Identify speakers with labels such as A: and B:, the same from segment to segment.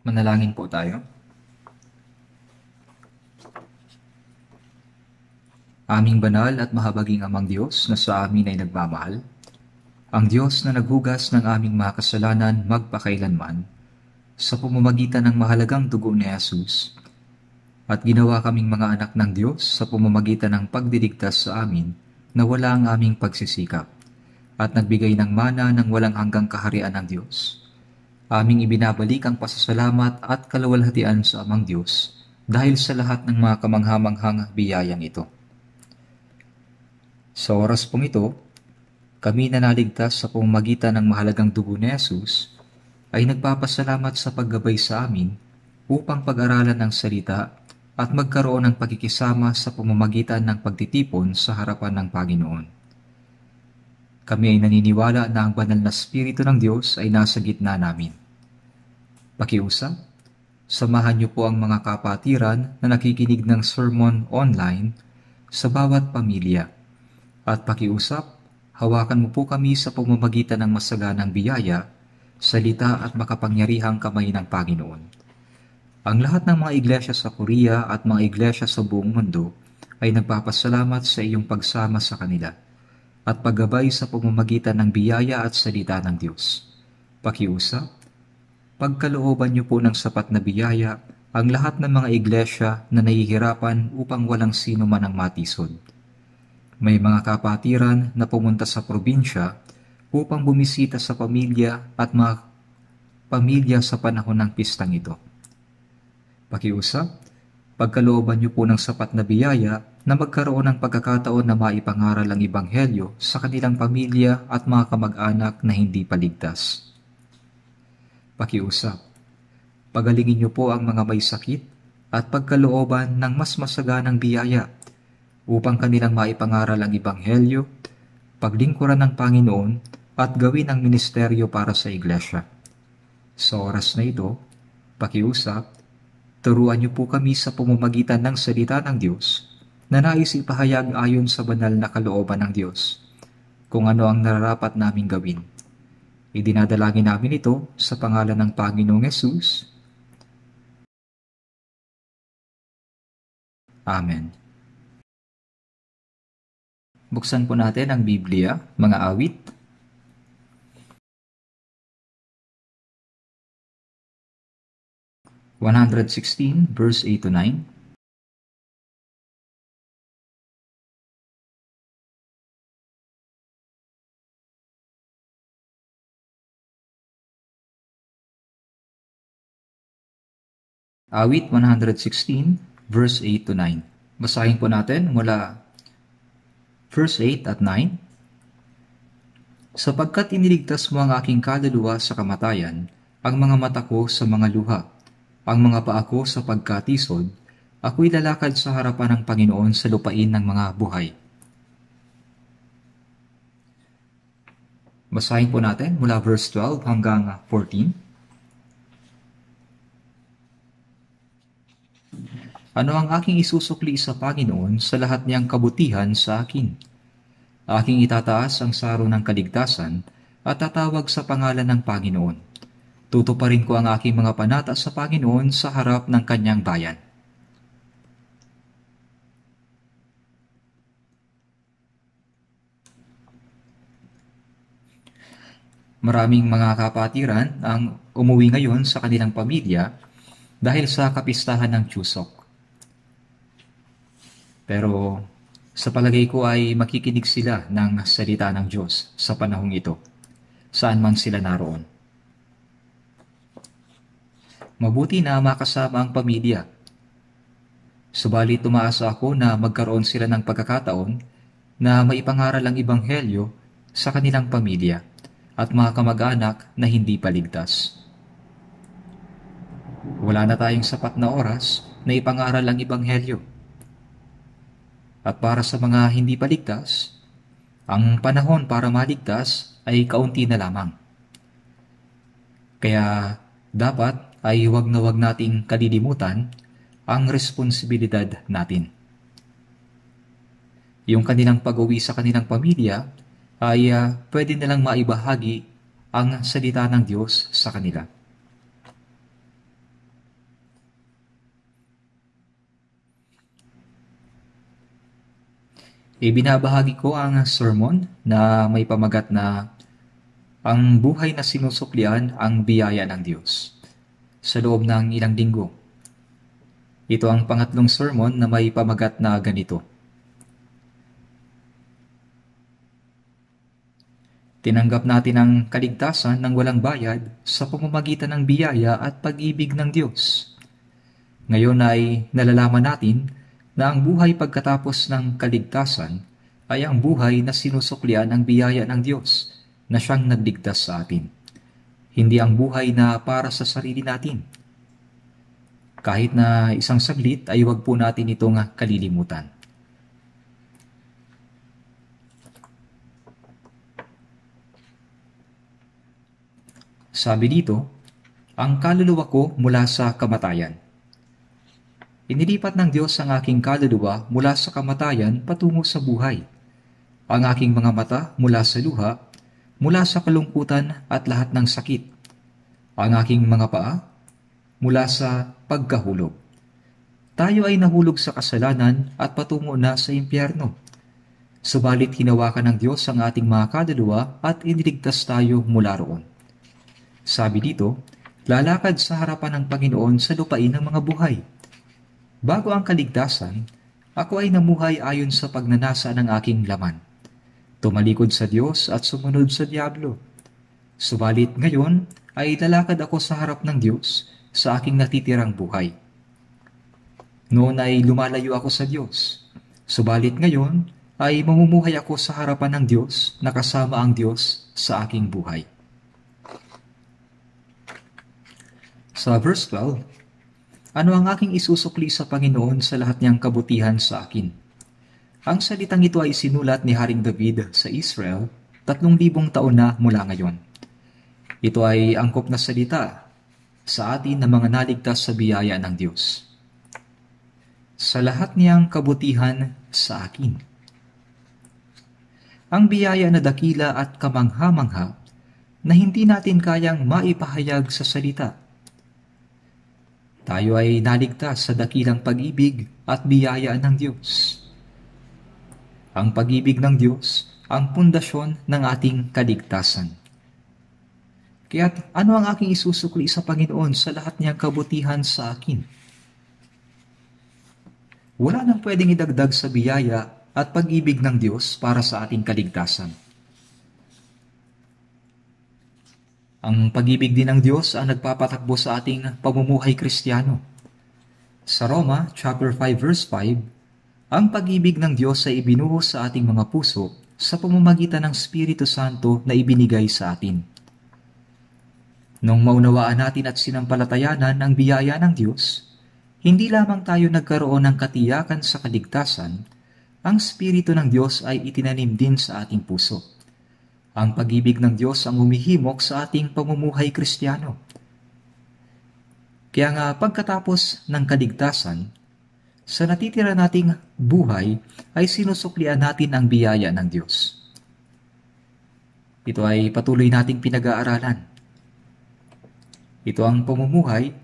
A: Manalangin po tayo. Aming banal at mahabaging amang Diyos na sa amin ay nagmamahal, ang Diyos na naghugas ng aming mga kasalanan magpakailanman, sa pumamagitan ng mahalagang dugo ni Jesus, at ginawa kaming mga anak ng Diyos sa pumamagitan ng pagdidigtas sa amin na wala ang aming pagsisikap, at nagbigay ng mana ng walang hanggang kaharian ng Diyos aming ibinabalik ang pasasalamat at kalawalhatian sa amang Diyos dahil sa lahat ng mga kamanghamanghang biyayang ito. Sa oras pong ito, kami na naligtas sa pumagitan ng mahalagang dugo ni Jesus ay nagpapasalamat sa paggabay sa amin upang pag-aralan ng salita at magkaroon ng pagkikisama sa pamamagitan ng pagtitipon sa harapan ng Panginoon. Kami ay naniniwala na ang banal na Espiritu ng Diyos ay nasa gitna namin Pakiusap, samahan niyo po ang mga kapatiran na nakikinig ng sermon online sa bawat pamilya. At pakiusap, hawakan mo po kami sa pamamagitan ng masaganang biyaya, salita at makapangyarihang kamay ng Panginoon. Ang lahat ng mga iglesia sa Korea at mga iglesia sa buong mundo ay nagpapasalamat sa iyong pagsama sa kanila at paggabay sa pamamagitan ng biyaya at salita ng Diyos. Pakiusap, pagkalooban niyo po ng sapat na biyaya ang lahat ng mga iglesia na nahihirapan upang walang sino man ang matisod. May mga kapatiran na pumunta sa probinsya upang bumisita sa pamilya at mga pamilya sa panahon ng pistang ito. Pakiusap, pagkalooban niyo po ng sapat na biyaya na magkaroon ng pagkakataon na maipangaral ang Ibanghelyo sa kanilang pamilya at mga kamag-anak na hindi paligtas pakiusap. Pagalingin niyo po ang mga may sakit at pagkalooban ng mas masaganang biyaya upang kanilang maipangaral ang Ibanghelyo, paglingkuran ng Panginoon at gawin ang ministeryo para sa Iglesia. Sa oras na ito, pakiusap, turuan niyo po kami sa pumamagitan ng salita ng Diyos na nais ipahayag ayon sa banal na kalooban ng Diyos kung ano ang nararapat naming gawin Idinadalangin namin ito sa pangalan ng Panginoong Yesus. Amen. Buksan po natin ang Biblia, mga awit. One hundred sixteen, verse eight to nine. Awit ah, 116, verse 8 to 9. Basahin po natin mula verse 8 at 9. Sapagkat iniligtas mo ang aking kaluluwa sa kamatayan, ang mga mata ko sa mga luha, ang mga paa ko sa pagkatisod, ako'y lalakad sa harapan ng Panginoon sa lupain ng mga buhay. Basahin po natin mula verse 12 hanggang 14. Ano ang aking isusukli sa Panginoon sa lahat niyang kabutihan sa akin? Aking itataas ang saro ng kaligtasan at tatawag sa pangalan ng Panginoon. Tutuparin ko ang aking mga panata sa Panginoon sa harap ng kanyang bayan. Maraming mga kapatiran ang umuwi ngayon sa kanilang pamilya dahil sa kapistahan ng Chuseok. Pero sa palagay ko ay makikinig sila ng salita ng Diyos sa panahong ito, saan man sila naroon. Mabuti na makasama ang pamilya. Subalit tumaasa ako na magkaroon sila ng pagkakataon na maipangaral ang Ibanghelyo sa kanilang pamilya at mga kamag-anak na hindi paligtas. Wala na tayong sapat na oras na ipangaral ang Ibanghelyo at para sa mga hindi paligtas, ang panahon para maligtas ay kaunti na lamang. Kaya dapat ay huwag na huwag nating kalilimutan ang responsibilidad natin. Yung kanilang pag-uwi sa kanilang pamilya ay uh, pwede nilang maibahagi ang salita ng Diyos sa kanila. ibinabahagi ko ang sermon na may pamagat na ang buhay na sinusuklian ang biyaya ng Diyos sa loob ng ilang linggo. Ito ang pangatlong sermon na may pamagat na ganito. Tinanggap natin ang kaligtasan ng walang bayad sa pamamagitan ng biyaya at pag-ibig ng Diyos. Ngayon ay nalalaman natin na ang buhay pagkatapos ng kaligtasan ay ang buhay na sinusuklian ang biyaya ng Diyos na siyang nagligtas sa atin. Hindi ang buhay na para sa sarili natin. Kahit na isang saglit ay huwag po natin itong kalilimutan. Sabi dito, ang kaluluwa ko mula sa kamatayan Inilipat ng Diyos ang aking kaluluwa mula sa kamatayan patungo sa buhay. Ang aking mga mata mula sa luha, mula sa kalungkutan at lahat ng sakit. Ang aking mga paa mula sa pagkahulog. Tayo ay nahulog sa kasalanan at patungo na sa impyerno. Subalit hinawakan ng Diyos ang ating mga kaluluwa at iniligtas tayo mula roon. Sabi dito, lalakad sa harapan ng Panginoon sa lupain ng mga buhay Bago ang kaligtasan, ako ay namuhay ayon sa pagnanasa ng aking laman. Tumalikod sa Diyos at sumunod sa Diablo. Subalit ngayon ay lalakad ako sa harap ng Diyos sa aking natitirang buhay. Noon ay lumalayo ako sa Diyos. Subalit ngayon ay mamumuhay ako sa harapan ng Diyos na kasama ang Diyos sa aking buhay. Sa verse 12, ano ang aking isusukli sa Panginoon sa lahat niyang kabutihan sa akin? Ang salitang ito ay sinulat ni Haring David sa Israel tatlong libong taon na mula ngayon. Ito ay angkop na salita sa atin na mga naligtas sa biyaya ng Diyos. Sa lahat niyang kabutihan sa akin. Ang biyaya na dakila at kamangha-mangha na hindi natin kayang maipahayag sa salita tayo ay naligtas sa dakilang pag-ibig at biyaya ng Diyos. Ang pag-ibig ng Diyos ang pundasyon ng ating kaligtasan. Kaya ano ang aking isusukli sa Panginoon sa lahat niyang kabutihan sa akin? Wala nang pwedeng idagdag sa biyaya at pag-ibig ng Diyos para sa ating kaligtasan. Ang pag-ibig din ng Diyos ang nagpapatakbo sa ating pamumuhay kristyano. Sa Roma chapter 5 verse 5, ang pag-ibig ng Diyos ay ibinuhos sa ating mga puso sa pamamagitan ng Espiritu Santo na ibinigay sa atin. Nung maunawaan natin at sinampalatayanan ang biyaya ng Diyos, hindi lamang tayo nagkaroon ng katiyakan sa kaligtasan, ang Espiritu ng Diyos ay itinanim din sa ating puso. Ang pag-ibig ng Diyos ang humihimok sa ating pamumuhay kristyano. Kaya nga pagkatapos ng kaligtasan, sa natitira nating buhay ay sinusuklian natin ang biyaya ng Diyos. Ito ay patuloy nating pinag-aaralan. Ito ang pamumuhay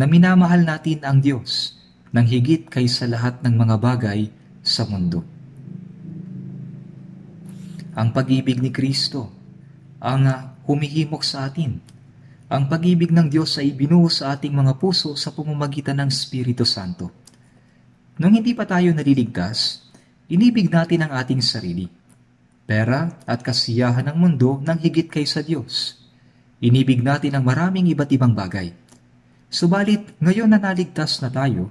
A: na minamahal natin ang Diyos nang higit kaysa lahat ng mga bagay sa mundo ang pag-ibig ni Kristo, ang ah, humihimok sa atin, ang pag-ibig ng Diyos ay ibinuhos sa ating mga puso sa pumamagitan ng Espiritu Santo. Nung hindi pa tayo naliligtas, inibig natin ang ating sarili, pera at kasiyahan ng mundo nang higit kaysa Diyos. Inibig natin ang maraming iba't ibang bagay. Subalit, ngayon na naligtas na tayo,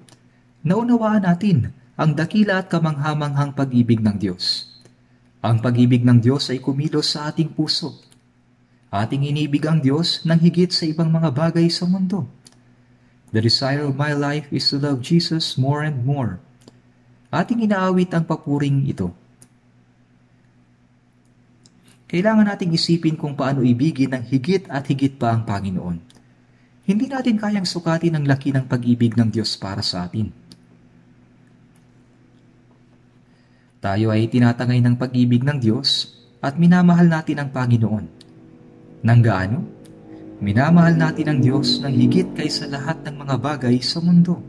A: naunawaan natin ang dakila at kamanghamanghang pag-ibig ng Diyos. Ang pag-ibig ng Diyos ay kumilos sa ating puso. Ating inibig ang Diyos nang higit sa ibang mga bagay sa mundo. The desire of my life is to love Jesus more and more. Ating inaawit ang papuring ito. Kailangan nating isipin kung paano ibigin ng higit at higit pa ang Panginoon. Hindi natin kayang sukatin ang laki ng pag-ibig ng Diyos para sa atin. Tayo ay tinatangay ng pag-ibig ng Diyos at minamahal natin ang Panginoon. Nang gaano? Minamahal natin ang Diyos ng higit kaysa lahat ng mga bagay sa mundo.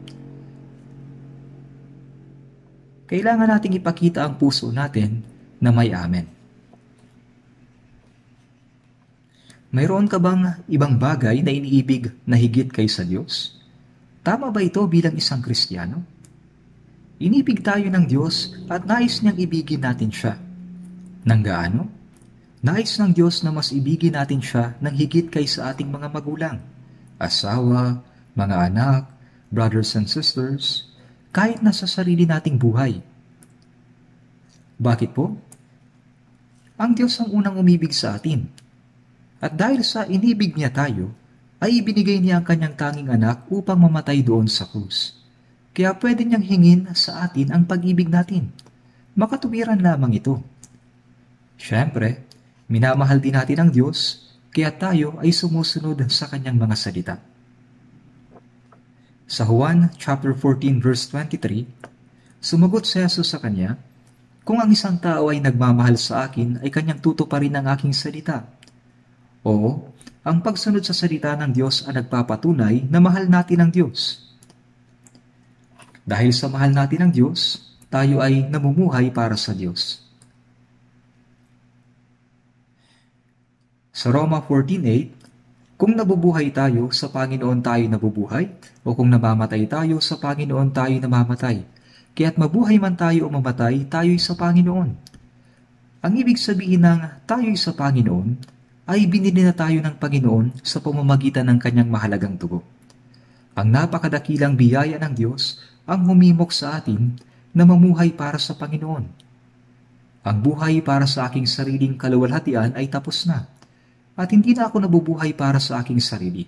A: Kailangan nating ipakita ang puso natin na may amen. Mayroon ka bang ibang bagay na iniibig na higit kaysa Diyos? Tama ba ito bilang isang Kristiyano? Inibig tayo ng Diyos at nais niyang ibigin natin siya. Nang gaano? Nais ng Diyos na mas ibigin natin siya ng higit kaysa ating mga magulang, asawa, mga anak, brothers and sisters, kahit na sa sarili nating buhay. Bakit po? Ang Diyos ang unang umibig sa atin. At dahil sa inibig niya tayo, ay ibinigay niya ang kanyang tanging anak upang mamatay doon sa krus kaya pwede niyang hingin sa atin ang pag-ibig natin. Makatuwiran lamang ito. Siyempre, minamahal din natin ang Diyos, kaya tayo ay sumusunod sa kanyang mga salita. Sa Juan chapter 14 verse 23, sumagot si Jesus sa kanya, Kung ang isang tao ay nagmamahal sa akin, ay kanyang tutuparin ang aking salita. Oo, ang pagsunod sa salita ng Diyos ang nagpapatunay na mahal natin ang Diyos. Dahil sa mahal natin ang Diyos, tayo ay namumuhay para sa Diyos. Sa Roma 14.8, Kung nabubuhay tayo, sa Panginoon tayo nabubuhay, o kung namamatay tayo, sa Panginoon tayo namamatay. Kaya't mabuhay man tayo o mamatay, tayo'y sa Panginoon. Ang ibig sabihin ng tayo'y sa Panginoon ay binili na tayo ng Panginoon sa pamamagitan ng kanyang mahalagang dugo. Ang napakadakilang biyaya ng Diyos ang humimok sa atin na mamuhay para sa Panginoon. Ang buhay para sa aking sariling kaluwalhatian ay tapos na at hindi na ako nabubuhay para sa aking sarili.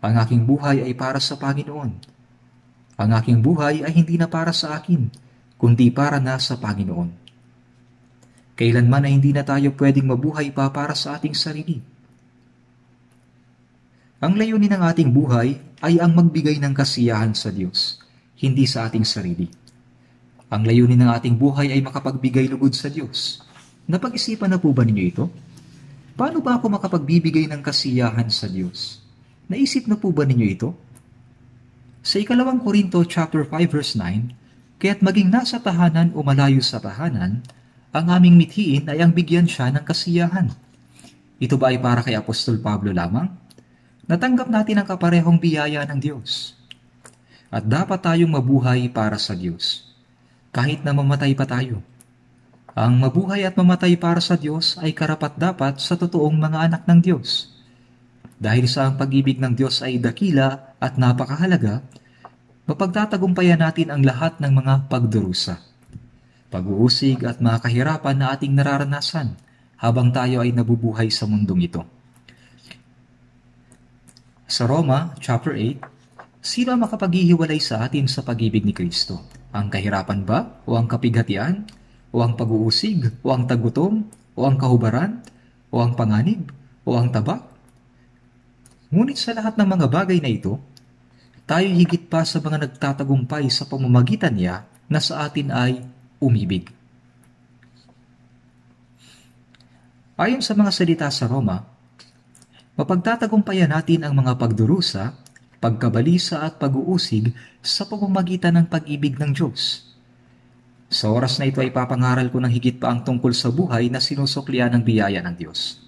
A: Ang aking buhay ay para sa Panginoon. Ang aking buhay ay hindi na para sa akin, kundi para na sa Panginoon. Kailanman ay hindi na tayo pwedeng mabuhay pa para sa ating sarili. Ang layunin ng ating buhay ay ang magbigay ng kasiyahan sa Diyos hindi sa ating sarili. Ang layunin ng ating buhay ay makapagbigay lugod sa Diyos. Napag-isipan na po ba ninyo ito? Paano ba ako makapagbibigay ng kasiyahan sa Diyos? Naisip na po ba ninyo ito? Sa ikalawang Korinto chapter 5 verse 9, kaya't maging nasa tahanan o malayo sa tahanan, ang aming mithiin ay ang bigyan siya ng kasiyahan. Ito ba ay para kay Apostol Pablo lamang? Natanggap natin ang kaparehong biyaya ng Diyos at dapat tayong mabuhay para sa Diyos, kahit na mamatay pa tayo. Ang mabuhay at mamatay para sa Diyos ay karapat-dapat sa totoong mga anak ng Diyos. Dahil sa ang pag-ibig ng Diyos ay dakila at napakahalaga, mapagtatagumpayan natin ang lahat ng mga pagdurusa, pag-uusig at mga kahirapan na ating nararanasan habang tayo ay nabubuhay sa mundong ito. Sa Roma chapter 8 Sino ang makapaghihiwalay sa atin sa pag-ibig ni Kristo? Ang kahirapan ba? O ang kapighatian? O ang pag-uusig? O ang tagutom? O ang kahubaran? O ang panganib? O ang tabak? Ngunit sa lahat ng mga bagay na ito, tayo higit pa sa mga nagtatagumpay sa pamamagitan niya na sa atin ay umibig. Ayon sa mga salita sa Roma, mapagtatagumpayan natin ang mga pagdurusa pagkabalisa at pag-uusig sa pamamagitan ng pag-ibig ng Diyos. Sa oras na ito ay papangaral ko ng higit pa ang tungkol sa buhay na sinusuklian ng biyaya ng Diyos.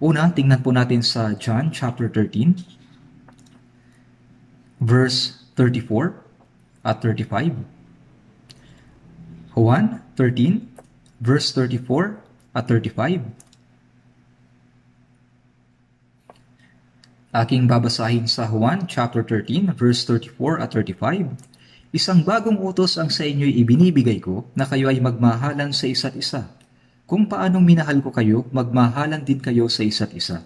A: Una, tingnan po natin sa John chapter 13, verse 34 at 35. Juan 13, verse 34 at 35. Aking babasahin sa Juan chapter 13 verse 34 at 35. Isang bagong utos ang sa inyo'y ibinibigay ko na kayo ay magmahalan sa isa't isa. Kung paanong minahal ko kayo, magmahalan din kayo sa isa't isa.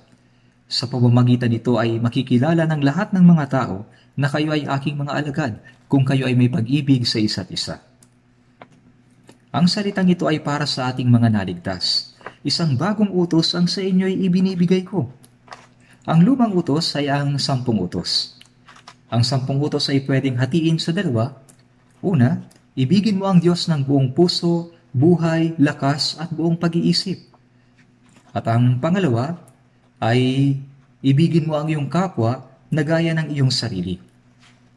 A: Sa pamamagitan nito ay makikilala ng lahat ng mga tao na kayo ay aking mga alagad kung kayo ay may pag-ibig sa isa't isa. Ang salitang ito ay para sa ating mga naligtas. Isang bagong utos ang sa inyo ay ibinibigay ko ang lumang utos ay ang sampung utos. Ang sampung utos ay pwedeng hatiin sa dalawa. Una, ibigin mo ang Diyos ng buong puso, buhay, lakas at buong pag-iisip. At ang pangalawa ay ibigin mo ang iyong kapwa na gaya ng iyong sarili.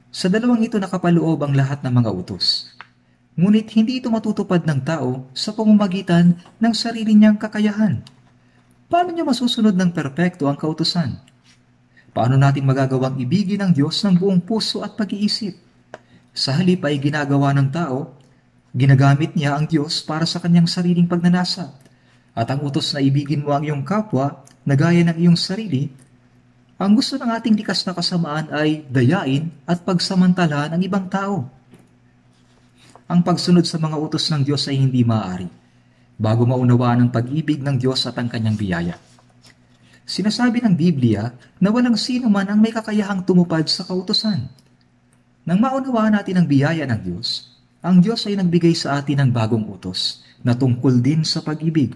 A: Sa dalawang ito nakapaloob ang lahat ng mga utos. Ngunit hindi ito matutupad ng tao sa pamamagitan ng sarili niyang kakayahan Paano niya masusunod ng perpekto ang kautusan? Paano natin magagawang ibigin ang Diyos ng buong puso at pag-iisip? Sa halip ay ginagawa ng tao, ginagamit niya ang Diyos para sa kanyang sariling pagnanasa. At ang utos na ibigin mo ang iyong kapwa na gaya ng iyong sarili, ang gusto ng ating likas na kasamaan ay dayain at pagsamantalahan ang ibang tao. Ang pagsunod sa mga utos ng Diyos ay hindi maaari bago maunawaan ang pag-ibig ng Diyos at ang kanyang biyaya. Sinasabi ng Biblia na walang sino man ang may kakayahang tumupad sa kautosan. Nang maunawaan natin ang biyaya ng Diyos, ang Diyos ay nagbigay sa atin ng bagong utos na tungkol din sa pag-ibig.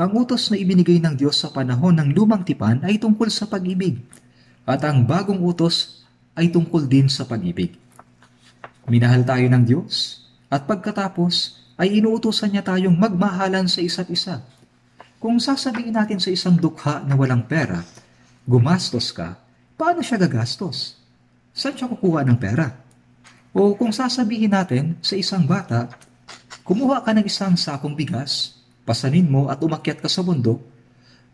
A: Ang utos na ibinigay ng Diyos sa panahon ng lumang tipan ay tungkol sa pag-ibig. At ang bagong utos ay tungkol din sa pag-ibig. Minahal tayo ng Diyos at pagkatapos ay inuutosan niya tayong magmahalan sa isa't isa. Kung sasabihin natin sa isang dukha na walang pera, gumastos ka, paano siya gagastos? Saan siya kukuha ng pera? O kung sasabihin natin sa isang bata, kumuha ka ng isang sakong bigas, pasanin mo at umakyat ka sa bundok,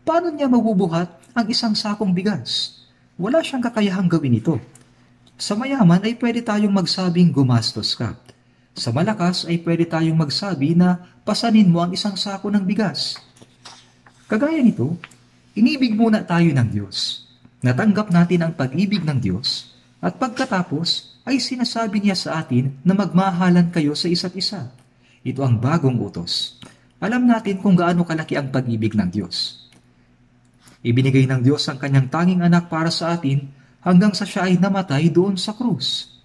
A: paano niya mabubuhat ang isang sakong bigas? Wala siyang kakayahang gawin ito. Sa mayaman ay pwede tayong magsabing gumastos ka. Sa malakas ay pwede tayong magsabi na pasanin mo ang isang sako ng bigas. Kagaya nito, inibig muna tayo ng Diyos. Natanggap natin ang pag-ibig ng Diyos at pagkatapos ay sinasabi niya sa atin na magmahalan kayo sa isa't isa. Ito ang bagong utos. Alam natin kung gaano kalaki ang pag-ibig ng Diyos. Ibinigay ng Diyos ang kanyang tanging anak para sa atin hanggang sa siya ay namatay doon sa krus.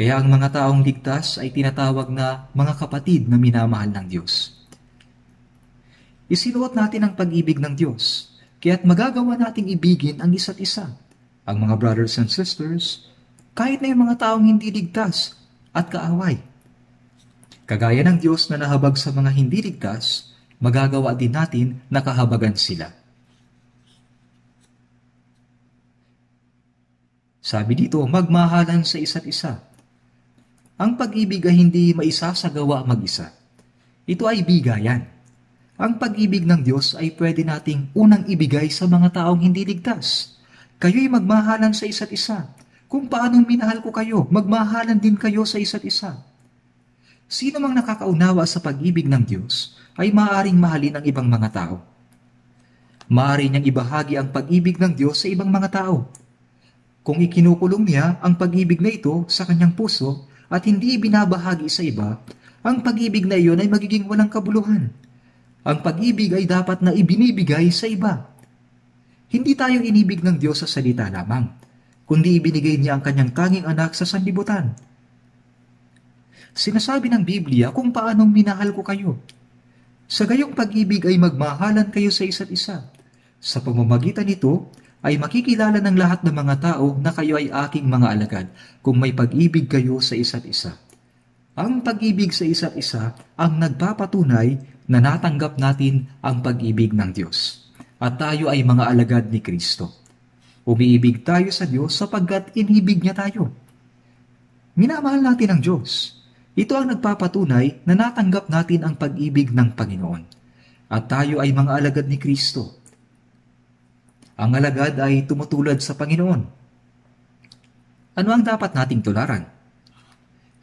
A: Kaya ang mga taong ligtas ay tinatawag na mga kapatid na minamahal ng Diyos. Isinuot natin ang pag-ibig ng Diyos, kaya't magagawa nating ibigin ang isa't isa, ang mga brothers and sisters, kahit na yung mga taong hindi ligtas at kaaway. Kagaya ng Diyos na nahabag sa mga hindi ligtas, magagawa din natin na kahabagan sila. Sabi dito, magmahalan sa isa't isa ang pag-ibig ay hindi maisasagawa mag-isa. Ito ay bigayan. Ang pag-ibig ng Diyos ay pwede nating unang ibigay sa mga taong hindi ligtas. Kayo'y magmahalan sa isa't isa. Kung paanong minahal ko kayo, magmahalan din kayo sa isa't isa. Sino mang nakakaunawa sa pag-ibig ng Diyos ay maaring mahalin ang ibang mga tao. Maari niyang ibahagi ang pag-ibig ng Diyos sa ibang mga tao. Kung ikinukulong niya ang pag-ibig na ito sa kanyang puso, at hindi binabahagi sa iba, ang pag-ibig na iyon ay magiging walang kabuluhan. Ang pag-ibig ay dapat na ibinibigay sa iba. Hindi tayo inibig ng Diyos sa salita lamang, kundi ibinigay niya ang kanyang tanging anak sa sanlibutan. Sinasabi ng Biblia kung paanong minahal ko kayo. Sa gayong pag-ibig ay magmahalan kayo sa isa't isa. Sa pamamagitan nito, ay makikilala ng lahat ng mga tao na kayo ay aking mga alagad kung may pag-ibig kayo sa isa't isa. Ang pag-ibig sa isa't isa ang nagpapatunay na natanggap natin ang pag-ibig ng Diyos at tayo ay mga alagad ni Kristo. Umiibig tayo sa Diyos sapagkat inibig niya tayo. Minamahal natin ang Diyos. Ito ang nagpapatunay na natanggap natin ang pag-ibig ng Panginoon. At tayo ay mga alagad ni Kristo ang alagad ay tumutulad sa Panginoon. Ano ang dapat nating tularan?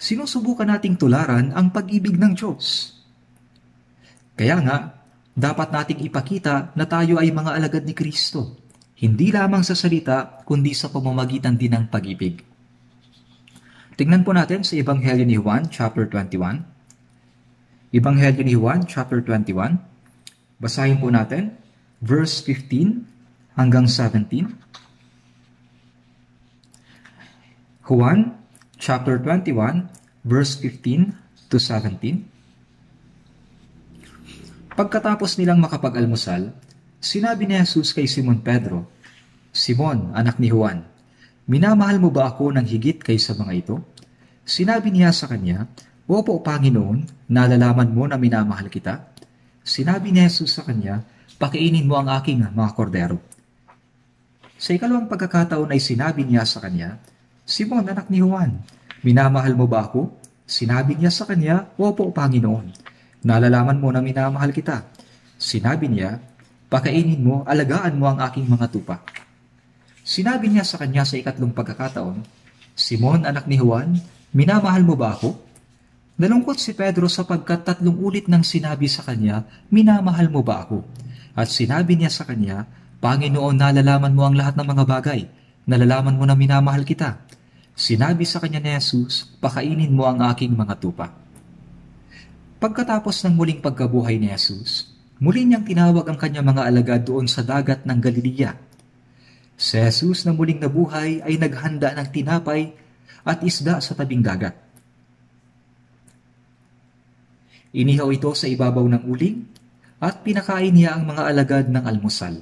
A: Sinusubukan nating tularan ang pag-ibig ng Diyos. Kaya nga, dapat nating ipakita na tayo ay mga alagad ni Kristo, hindi lamang sa salita kundi sa pamamagitan din ng pag-ibig. Tingnan po natin sa Ebanghelyo ni Juan chapter 21. Ebanghelyo ni Juan, chapter 21. Basahin po natin, verse 15 hanggang 17. Juan chapter 21 verse 15 to 17. Pagkatapos nilang makapag-almusal, sinabi ni Jesus kay Simon Pedro, Simon, anak ni Juan, minamahal mo ba ako ng higit kaysa mga ito? Sinabi niya sa kanya, Opo, Panginoon, nalalaman mo na minamahal kita. Sinabi ni Jesus sa kanya, Pakiinin mo ang aking mga kordero. Sa ikalawang pagkakataon ay sinabi niya sa kanya, Simon, anak ni Juan, minamahal mo ba ako? Sinabi niya sa kanya, Opo, Panginoon. Nalalaman mo na minamahal kita. Sinabi niya, Pakainin mo, alagaan mo ang aking mga tupa. Sinabi niya sa kanya sa ikatlong pagkakataon, Simon, anak ni Juan, minamahal mo ba ako? Nalungkot si Pedro sapagkat tatlong ulit nang sinabi sa kanya, minamahal mo ba ako? At sinabi niya sa kanya, Panginoon, nalalaman mo ang lahat ng mga bagay. Nalalaman mo na minamahal kita. Sinabi sa kanya ni Jesus, pakainin mo ang aking mga tupa. Pagkatapos ng muling pagkabuhay ni Jesus, muli niyang tinawag ang kanyang mga alagad doon sa dagat ng Galilea. Si Jesus na muling nabuhay ay naghanda ng tinapay at isda sa tabing dagat. Inihaw ito sa ibabaw ng uling at pinakain niya ang mga alagad ng almusal.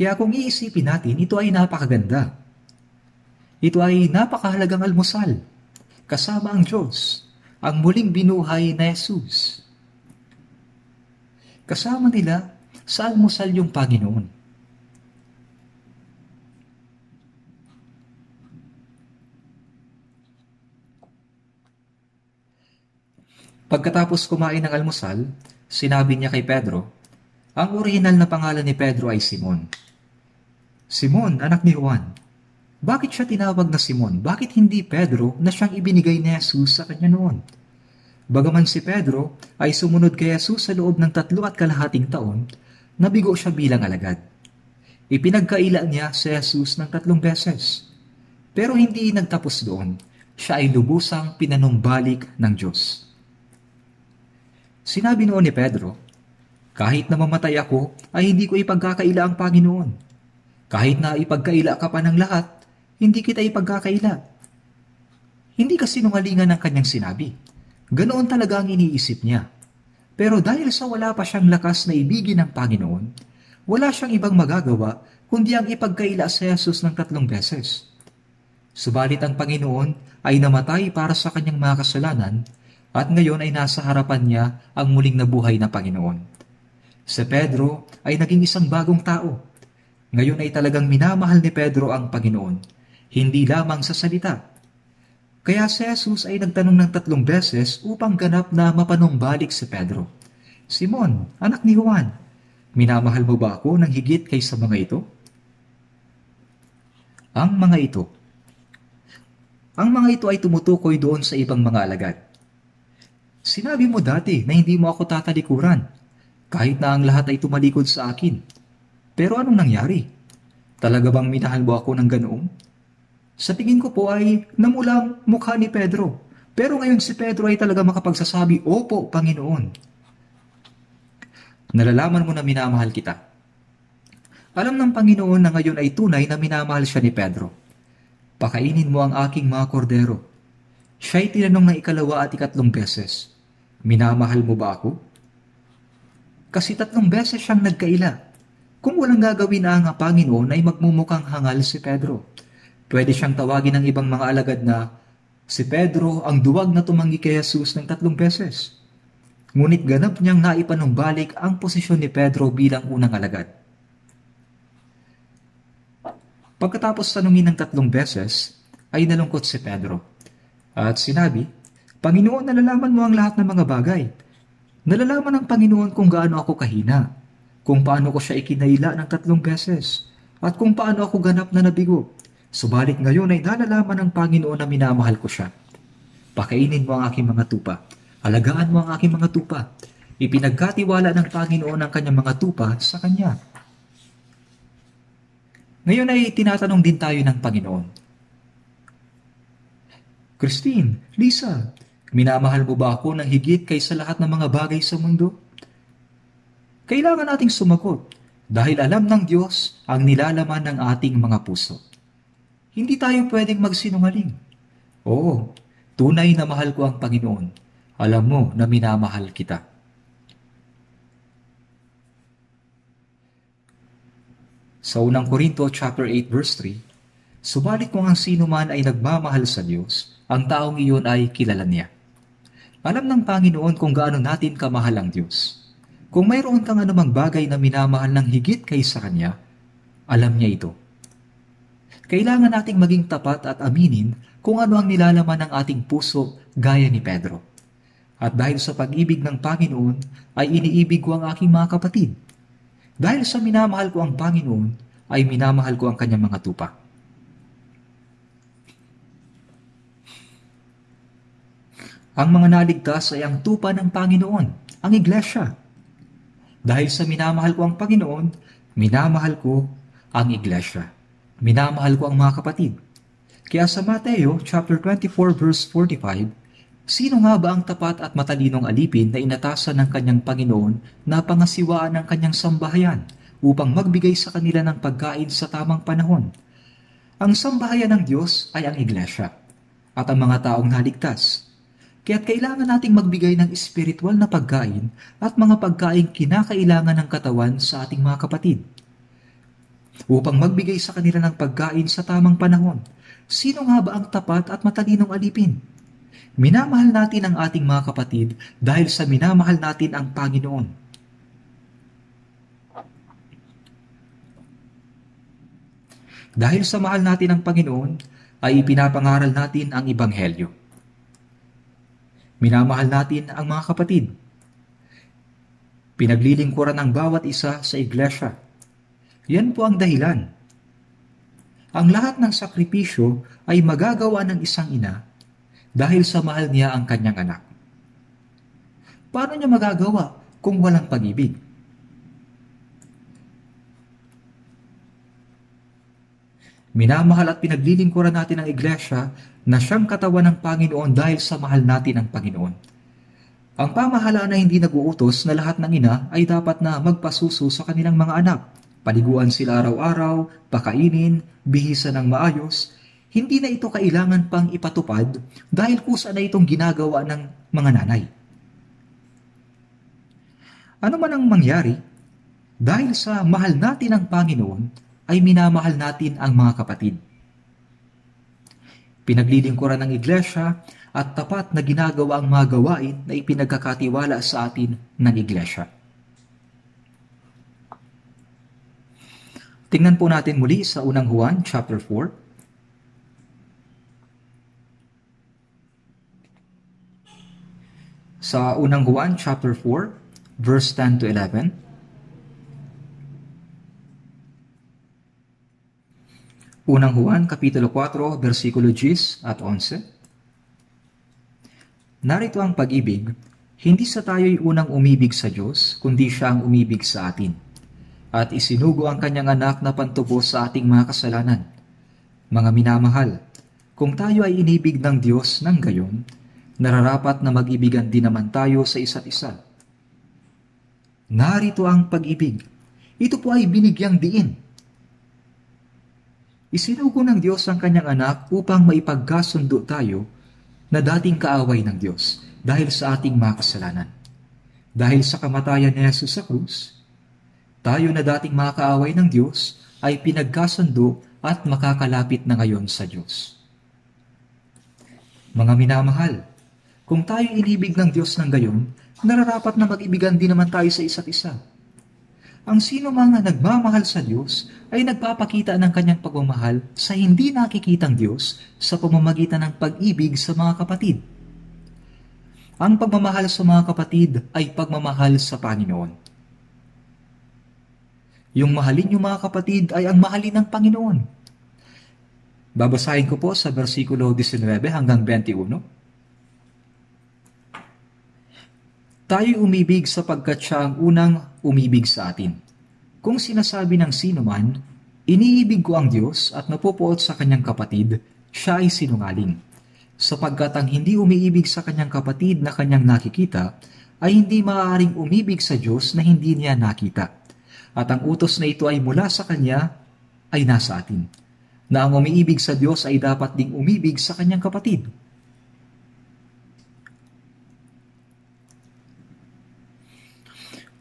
A: Kaya kung iisipin natin, ito ay napakaganda. Ito ay napakahalagang almusal, kasama ang Diyos, ang muling binuhay na Jesus. Kasama nila sa almusal yung Panginoon. Pagkatapos kumain ng almusal, sinabi niya kay Pedro, ang orihinal na pangalan ni Pedro ay Simon Simon, anak ni Juan. Bakit siya tinawag na Simon? Bakit hindi Pedro na siyang ibinigay ni Jesus sa kanya noon? Bagaman si Pedro ay sumunod kay Jesus sa loob ng tatlo at kalahating taon, nabigo siya bilang alagad. Ipinagkaila niya si Jesus ng tatlong beses. Pero hindi nagtapos doon. Siya ay lubusang pinanumbalik ng Diyos. Sinabi noon ni Pedro, Kahit na mamatay ako, ay hindi ko ipagkakaila ang Panginoon. Kahit na ipagkaila ka pa ng lahat, hindi kita ipagkakaila. Hindi kasi nungalingan ng kanyang sinabi. Ganoon talaga ang iniisip niya. Pero dahil sa wala pa siyang lakas na ibigin ng Panginoon, wala siyang ibang magagawa kundi ang ipagkaila sa Jesus ng tatlong beses. Subalit ang Panginoon ay namatay para sa kanyang mga kasalanan at ngayon ay nasa harapan niya ang muling nabuhay na Panginoon. Si Pedro ay naging isang bagong tao ngayon ay talagang minamahal ni Pedro ang Panginoon, hindi lamang sa salita. Kaya si Jesus ay nagtanong ng tatlong beses upang ganap na mapanumbalik si Pedro. Simon, anak ni Juan, minamahal mo ba ako ng higit kaysa mga ito? Ang mga ito. Ang mga ito ay tumutukoy doon sa ibang mga alagad. Sinabi mo dati na hindi mo ako tatalikuran, kahit na ang lahat ay tumalikod sa akin pero anong nangyari? Talaga bang minahalbo ako ng ganoon? Sa tingin ko po ay namulang mukha ni Pedro. Pero ngayon si Pedro ay talaga makapagsasabi, Opo, Panginoon. Nalalaman mo na minamahal kita. Alam ng Panginoon na ngayon ay tunay na minamahal siya ni Pedro. Pakainin mo ang aking mga kordero. Siya'y tinanong na ikalawa at ikatlong beses, Minamahal mo ba ako? Kasi tatlong beses siyang nagkaila kung walang gagawin ang Panginoon ay magmumukhang hangal si Pedro. Pwede siyang tawagin ng ibang mga alagad na si Pedro ang duwag na tumangi kay Jesus ng tatlong beses. Ngunit ganap niyang naipanumbalik ang posisyon ni Pedro bilang unang alagad. Pagkatapos tanungin ng tatlong beses, ay nalungkot si Pedro. At sinabi, Panginoon, nalalaman mo ang lahat ng mga bagay. Nalalaman ng Panginoon kung gaano ako kahina kung paano ko siya ikinaila ng tatlong beses, at kung paano ako ganap na nabigo. Subalit ngayon ay nalalaman ng Panginoon na minamahal ko siya. Pakainin mo ang aking mga tupa. Alagaan mo ang aking mga tupa. Ipinagkatiwala ng Panginoon ang kanyang mga tupa sa kanya. Ngayon ay tinatanong din tayo ng Panginoon. Christine, Lisa, minamahal mo ba ako ng higit kaysa lahat ng mga bagay sa mundo? kailangan nating sumagot dahil alam ng Diyos ang nilalaman ng ating mga puso. Hindi tayo pwedeng magsinungaling. Oo, tunay na mahal ko ang Panginoon. Alam mo na minamahal kita. Sa unang Korinto chapter 8 verse 3, Subalit kung ang sino man ay nagmamahal sa Diyos, ang taong iyon ay kilala niya. Alam ng Panginoon kung gaano natin kamahal ang Diyos. Kung mayroon kang anumang bagay na minamahal ng higit kaysa Kanya, alam niya ito. Kailangan nating maging tapat at aminin kung ano ang nilalaman ng ating puso gaya ni Pedro. At dahil sa pag-ibig ng Panginoon ay iniibig ko ang aking mga kapatid. Dahil sa minamahal ko ang Panginoon ay minamahal ko ang kanyang mga tupa. Ang mga naligtas ay ang tupa ng Panginoon, ang iglesia, dahil sa minamahal ko ang Panginoon, minamahal ko ang iglesia. Minamahal ko ang mga kapatid. Kaya sa Mateo chapter 24 verse 45, Sino nga ba ang tapat at matalinong alipin na inatasan ng kanyang Panginoon na pangasiwaan ng kanyang sambahayan upang magbigay sa kanila ng pagkain sa tamang panahon? Ang sambahayan ng Diyos ay ang iglesia at ang mga taong naligtas Kaya't kailangan nating magbigay ng spiritual na pagkain at mga pagkain kinakailangan ng katawan sa ating mga kapatid. Upang magbigay sa kanila ng pagkain sa tamang panahon, sino nga ba ang tapat at matalinong alipin? Minamahal natin ang ating mga kapatid dahil sa minamahal natin ang Panginoon. Dahil sa mahal natin ang Panginoon, ay ipinapangaral natin ang Ibanghelyo. Minamahal natin ang mga kapatid. Pinaglilingkuran ng bawat isa sa iglesia. Yan po ang dahilan. Ang lahat ng sakripisyo ay magagawa ng isang ina dahil sa mahal niya ang kanyang anak. Paano niya magagawa kung walang pag-ibig? Minamahal at pinaglilingkuran natin ang iglesia na siyang katawan ng Panginoon dahil sa mahal natin ang Panginoon. Ang pamahala na hindi naguutos na lahat ng ina ay dapat na magpasuso sa kanilang mga anak. Paliguan sila araw-araw, pakainin, bihisan ng maayos. Hindi na ito kailangan pang ipatupad dahil kusa na itong ginagawa ng mga nanay. Ano man ang mangyari, dahil sa mahal natin ang Panginoon, ay minamahal natin ang mga kapatid. Pinaglilingkuran ng iglesia at tapat na ginagawa ang mga gawain na ipinagkakatiwala sa atin ng iglesia. Tingnan po natin muli sa unang Juan chapter 4. Sa unang Juan chapter 4, verse 10 to 11. Unang Juan Kapitulo 4, versikulo 10 at 11. Narito ang pag-ibig, hindi sa tayo'y unang umibig sa Diyos, kundi siya ang umibig sa atin. At isinugo ang kanyang anak na pantubos sa ating mga kasalanan. Mga minamahal, kung tayo ay inibig ng Diyos ng gayon, nararapat na mag-ibigan din naman tayo sa isa't isa. Narito ang pag-ibig. Ito po ay binigyang diin isinugo ng Diyos ang kanyang anak upang maipagkasundo tayo na dating kaaway ng Diyos dahil sa ating mga kasalanan. Dahil sa kamatayan ni Jesus sa krus, tayo na dating mga kaaway ng Diyos ay pinagkasundo at makakalapit na ngayon sa Diyos. Mga minamahal, kung tayo inibig ng Diyos ng gayon, nararapat na mag-ibigan din naman tayo sa isa't isa. Ang sino mang nagmamahal sa Diyos ay nagpapakita ng kanyang pagmamahal sa hindi nakikitang Diyos sa pamamagitan ng pag-ibig sa mga kapatid. Ang pagmamahal sa mga kapatid ay pagmamahal sa Panginoon. Yung mahalin yung mga kapatid ay ang mahalin ng Panginoon. Babasahin ko po sa versikulo 19 hanggang 21. Tayo umibig sapagkat siya ang unang umibig sa atin. Kung sinasabi ng sino man, iniibig ko ang Diyos at napupuot sa kanyang kapatid, siya ay sinungaling. Sapagkat ang hindi umiibig sa kanyang kapatid na kanyang nakikita, ay hindi maaaring umibig sa Diyos na hindi niya nakita. At ang utos na ito ay mula sa Kanya, ay nasa atin. Na ang umiibig sa Diyos ay dapat ding umibig sa Kanyang kapatid.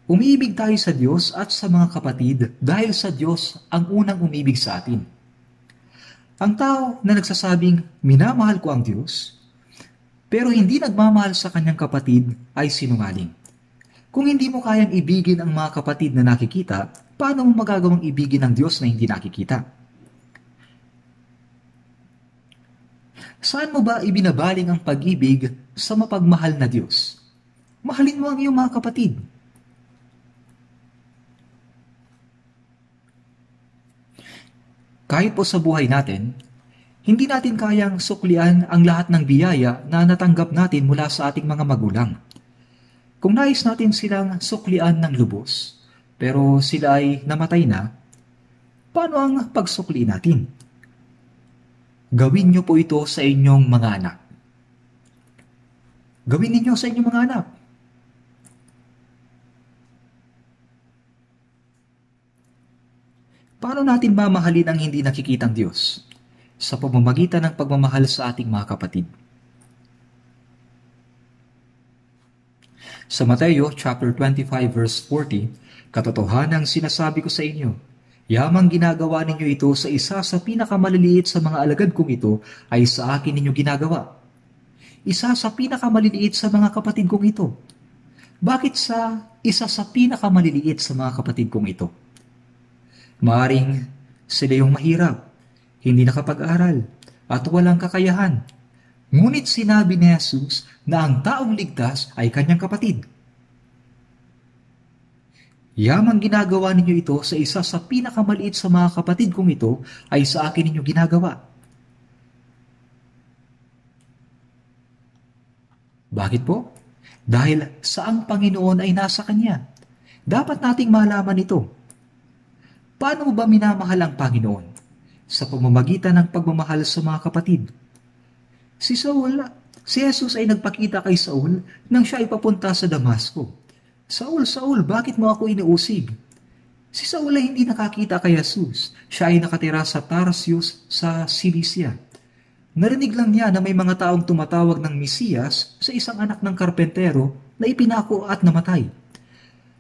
A: Umiibig tayo sa Diyos at sa mga kapatid dahil sa Diyos ang unang umibig sa atin. Ang tao na nagsasabing, minamahal ko ang Diyos, pero hindi nagmamahal sa kanyang kapatid ay sinungaling. Kung hindi mo kayang ibigin ang mga kapatid na nakikita, paano mo magagawang ibigin ang Diyos na hindi nakikita? Saan mo ba ibinabaling ang pag-ibig sa mapagmahal na Diyos? Mahalin mo ang iyong mga kapatid Kahit po sa buhay natin, hindi natin kayang suklian ang lahat ng biyaya na natanggap natin mula sa ating mga magulang. Kung nais natin silang suklian ng lubos, pero sila ay namatay na, paano ang pagsukli natin? Gawin niyo po ito sa inyong mga anak. Gawin ninyo sa inyong mga anak. Paano natin mamahalin ang hindi nakikitang Diyos? Sa pamamagitan ng pagmamahal sa ating mga kapatid. Sa Mateo chapter 25 verse 40, Katotohanan ang sinasabi ko sa inyo, Yamang ginagawa ninyo ito sa isa sa pinakamaliliit sa mga alagad kong ito ay sa akin ninyo ginagawa. Isa sa pinakamaliliit sa mga kapatid kong ito. Bakit sa isa sa pinakamaliliit sa mga kapatid kong ito? Maring sila yung mahirap, hindi nakapag-aral, at walang kakayahan. Ngunit sinabi ni Jesus na ang taong ligtas ay kanyang kapatid. Yamang ginagawa ninyo ito sa isa sa pinakamaliit sa mga kapatid kong ito ay sa akin ninyo ginagawa. Bakit po? Dahil sa ang Panginoon ay nasa Kanya. Dapat nating malaman ito Paano mo ba minamahal ang Panginoon? Sa pamamagitan ng pagmamahal sa mga kapatid. Si Saul, si Jesus ay nagpakita kay Saul nang siya ay papunta sa Damasco. Saul, Saul, bakit mo ako iniusig? Si Saul ay hindi nakakita kay Jesus. Siya ay nakatira sa Tarsius sa Cilicia. Narinig lang niya na may mga taong tumatawag ng Mesiyas sa isang anak ng karpentero na ipinako at namatay.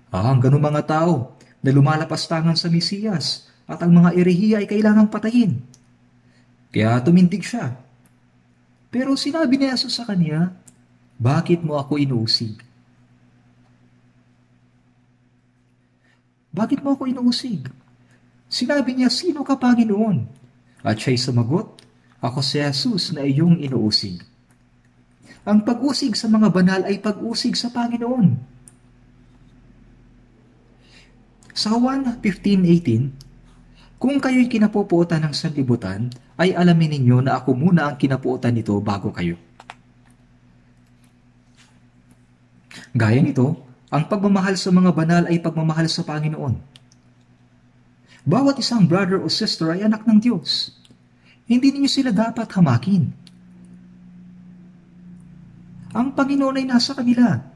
A: Ah, ang ganun mga tao, na lumalapastangan sa Mesiyas at ang mga erehiya ay kailangang patayin. Kaya tumindig siya. Pero sinabi ni Jesus sa kanya, Bakit mo ako inuusig? Bakit mo ako inuusig? Sinabi niya, Sino ka, Panginoon? At siya'y sumagot, Ako si Jesus na iyong inuusig. Ang pag-usig sa mga banal ay pag-usig sa Panginoon. Sa 1.15.18, Kung kayo'y kinapuputan ng sanlibutan, ay alamin ninyo na ako muna ang kinapuotan nito bago kayo. Gaya nito, ang pagmamahal sa mga banal ay pagmamahal sa Panginoon. Bawat isang brother o sister ay anak ng Diyos. Hindi ninyo sila dapat hamakin. Ang Panginoon ay nasa kanila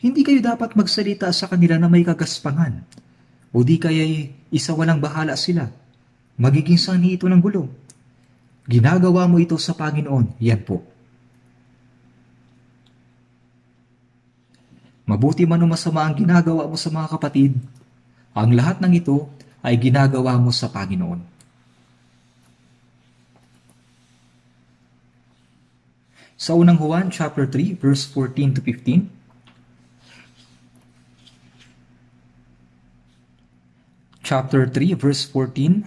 A: hindi kayo dapat magsalita sa kanila na may kagaspangan. O di kaya'y isa walang bahala sila. Magiging sanhi ito ng gulo. Ginagawa mo ito sa Panginoon, yan po. Mabuti man o masama ang ginagawa mo sa mga kapatid, ang lahat ng ito ay ginagawa mo sa Panginoon. Sa unang Juan chapter 3 verse 14 to 15, chapter 3 verse 14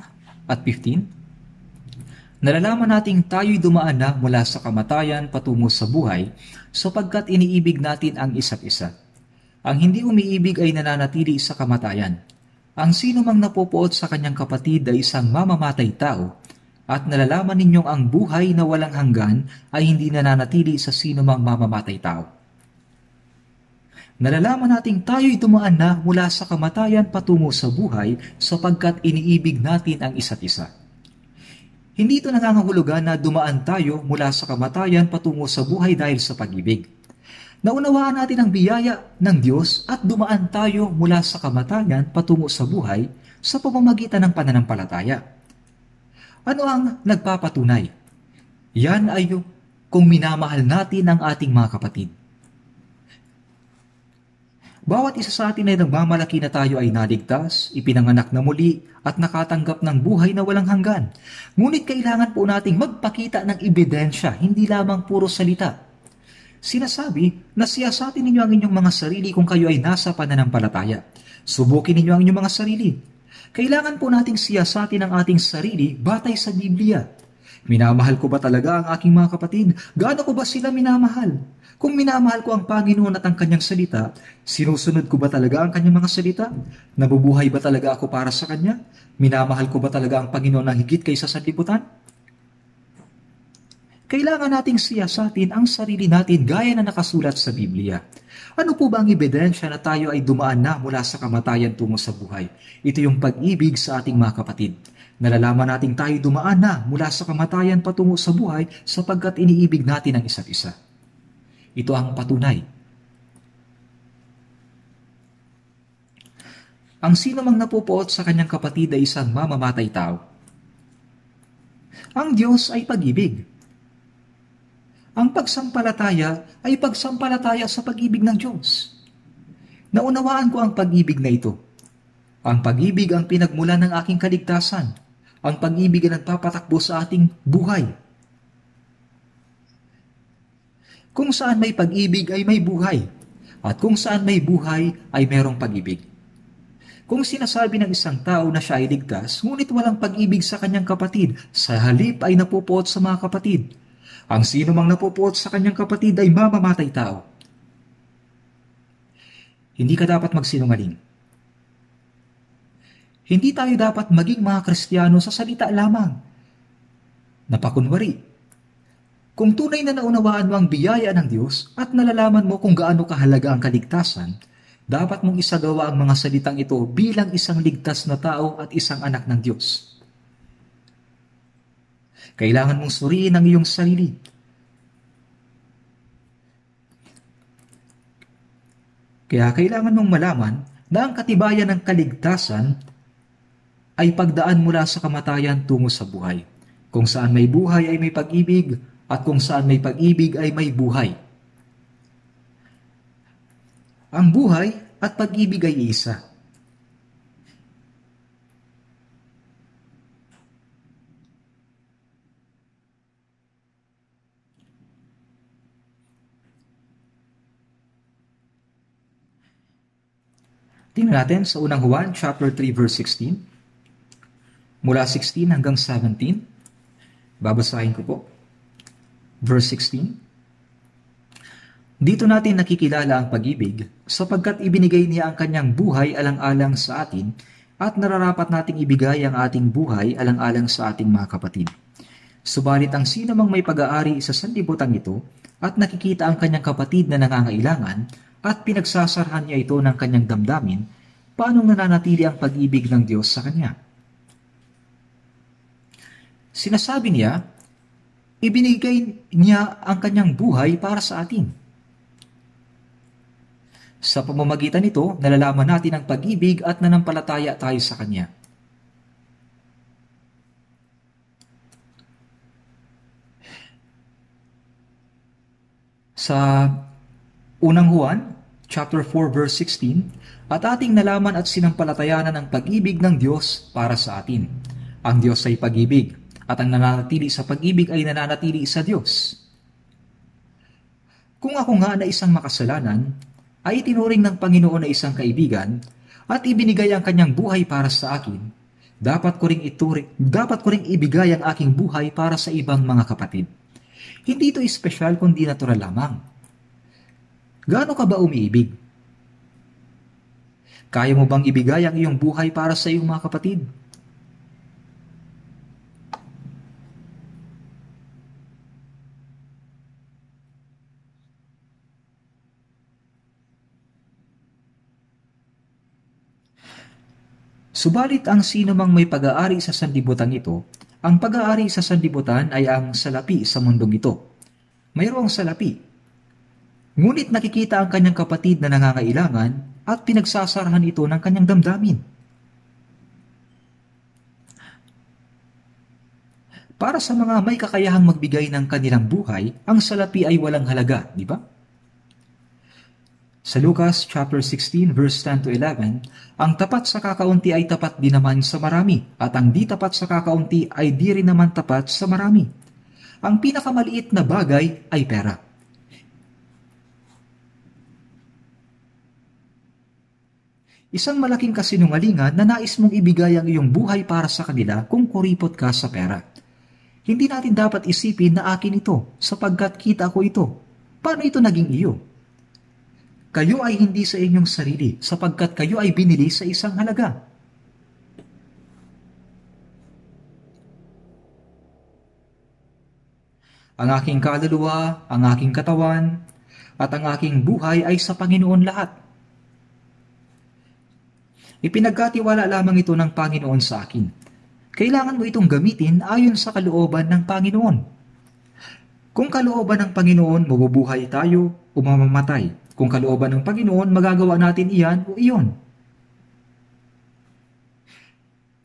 A: at 15. Nalalaman nating tayo'y dumaan na mula sa kamatayan patungo sa buhay sapagkat iniibig natin ang isa't isa. Ang hindi umiibig ay nananatili sa kamatayan. Ang sino mang napopoot sa kanyang kapatid ay isang mamamatay tao at nalalaman ninyong ang buhay na walang hanggan ay hindi nananatili sa sino mang mamamatay tao nalalaman nating tayo'y dumaan na mula sa kamatayan patungo sa buhay sapagkat iniibig natin ang isa't isa. Hindi ito nangangahulugan na dumaan tayo mula sa kamatayan patungo sa buhay dahil sa pag-ibig. Naunawaan natin ang biyaya ng Diyos at dumaan tayo mula sa kamatayan patungo sa buhay sa pamamagitan ng pananampalataya. Ano ang nagpapatunay? Yan ay yung kung minamahal natin ang ating mga kapatid bawat isa sa atin ay nagmamalaki na tayo ay naligtas, ipinanganak na muli, at nakatanggap ng buhay na walang hanggan. Ngunit kailangan po nating magpakita ng ebidensya, hindi lamang puro salita. Sinasabi na siyasatin ninyo ang inyong mga sarili kung kayo ay nasa pananampalataya. Subukin ninyo ang inyong mga sarili. Kailangan po nating siyasatin ang ating sarili batay sa Biblia Minamahal ko ba talaga ang aking mga kapatid? Gaano ko ba sila minamahal? Kung minamahal ko ang Panginoon at ang kanyang salita, sinusunod ko ba talaga ang kanyang mga salita? Nabubuhay ba talaga ako para sa kanya? Minamahal ko ba talaga ang Panginoon ng higit kaysa sa liputan? Kailangan nating siyasatin ang sarili natin gaya na nakasulat sa Biblia. Ano po ba ang ebidensya na tayo ay dumaan na mula sa kamatayan tungo sa buhay? Ito yung pag-ibig sa ating mga kapatid Nalalaman nating tayo dumaan na mula sa kamatayan patungo sa buhay sapagkat iniibig natin ang isa't isa. Ito ang patunay. Ang sino mang napupuot sa kanyang kapatid ay isang mamamatay tao. Ang Diyos ay pag-ibig. Ang pagsampalataya ay pagsampalataya sa pag-ibig ng Diyos. Naunawaan ko ang pag-ibig na ito. Ang pag-ibig ang pinagmula ng aking kaligtasan ang pag-ibig ay nagpapatakbo sa ating buhay. Kung saan may pag-ibig ay may buhay. At kung saan may buhay ay merong pag-ibig. Kung sinasabi ng isang tao na siya ay ligtas, ngunit walang pag-ibig sa kanyang kapatid, sa halip ay napupuot sa mga kapatid. Ang sino mang napupuot sa kanyang kapatid ay mamamatay tao. Hindi ka dapat magsinungaling. Hindi tayo dapat maging mga Kristiyano sa salita lamang. Napakunwari. Kung tunay na naunawaan mo ang biyaya ng Diyos at nalalaman mo kung gaano kahalaga ang kaligtasan, dapat mong isagawa ang mga salitang ito bilang isang ligtas na tao at isang anak ng Diyos. Kailangan mong suriin ang iyong sarili. Kaya kailangan mong malaman na ang katibayan ng kaligtasan ay pagdaan mula sa kamatayan tungo sa buhay. Kung saan may buhay ay may pag-ibig, at kung saan may pag-ibig ay may buhay. Ang buhay at pag-ibig ay isa. Tingnan natin sa unang Juan chapter 3 verse 16. Mula 16 hanggang 17, babasahin ko po. Verse 16, Dito natin nakikilala ang pag-ibig sapagkat ibinigay niya ang kanyang buhay alang-alang sa atin at nararapat nating ibigay ang ating buhay alang-alang sa ating mga kapatid. Subalit ang sino mang may pag-aari sa sanlibutan ito at nakikita ang kanyang kapatid na nangangailangan at pinagsasarhan niya ito ng kanyang damdamin, paano nananatili ang pag-ibig ng Diyos sa kanya? Sinasabi niya, ibinigay niya ang kanyang buhay para sa atin. Sa pamamagitan nito, nalalaman natin ang pag-ibig at nanampalataya tayo sa Kanya. Sa unang Juan, chapter 4 verse 16, at ating nalaman at sinampalatayanan ang pag-ibig ng Diyos para sa atin. Ang Diyos ay pag-ibig. At ang nananatili sa pag-ibig ay nananatili sa Diyos. Kung ako nga na isang makasalanan, ay tinuring ng Panginoon na isang kaibigan at ibinigay ang kanyang buhay para sa akin, dapat ko ring ituring, dapat ko ring ibigay ang aking buhay para sa ibang mga kapatid. Hindi ito espesyal kundi natural lamang. Gaano ka ba umiibig? Kaya mo bang ibigay ang iyong buhay para sa iyong mga kapatid? Subalit ang sino mang may pag-aari sa sandibutan ito, ang pag-aari sa sandibutan ay ang salapi sa mundong ito. Mayroong salapi. Ngunit nakikita ang kanyang kapatid na nangangailangan at pinagsasarahan ito ng kanyang damdamin. Para sa mga may kakayahang magbigay ng kanilang buhay, ang salapi ay walang halaga, di ba? Sa Lucas chapter 16 verse 10 to 11, ang tapat sa kakaunti ay tapat din naman sa marami, at ang di tapat sa kakaunti ay di rin naman tapat sa marami. Ang pinakamaliit na bagay ay pera. Isang malaking kasinungalingan na nais mong ibigay ang iyong buhay para sa kanila kung kuripot ka sa pera. Hindi natin dapat isipin na akin ito sapagkat kita ko ito. Paano ito naging iyo? Kayo ay hindi sa inyong sarili sapagkat kayo ay binili sa isang halaga. Ang aking kaluluwa, ang aking katawan, at ang aking buhay ay sa Panginoon lahat. Ipinagkatiwala lamang ito ng Panginoon sa akin. Kailangan mo itong gamitin ayon sa kalooban ng Panginoon. Kung kalooban ng Panginoon, mabubuhay tayo o mamamatay kung kalooban ng Panginoon, magagawa natin iyan o iyon.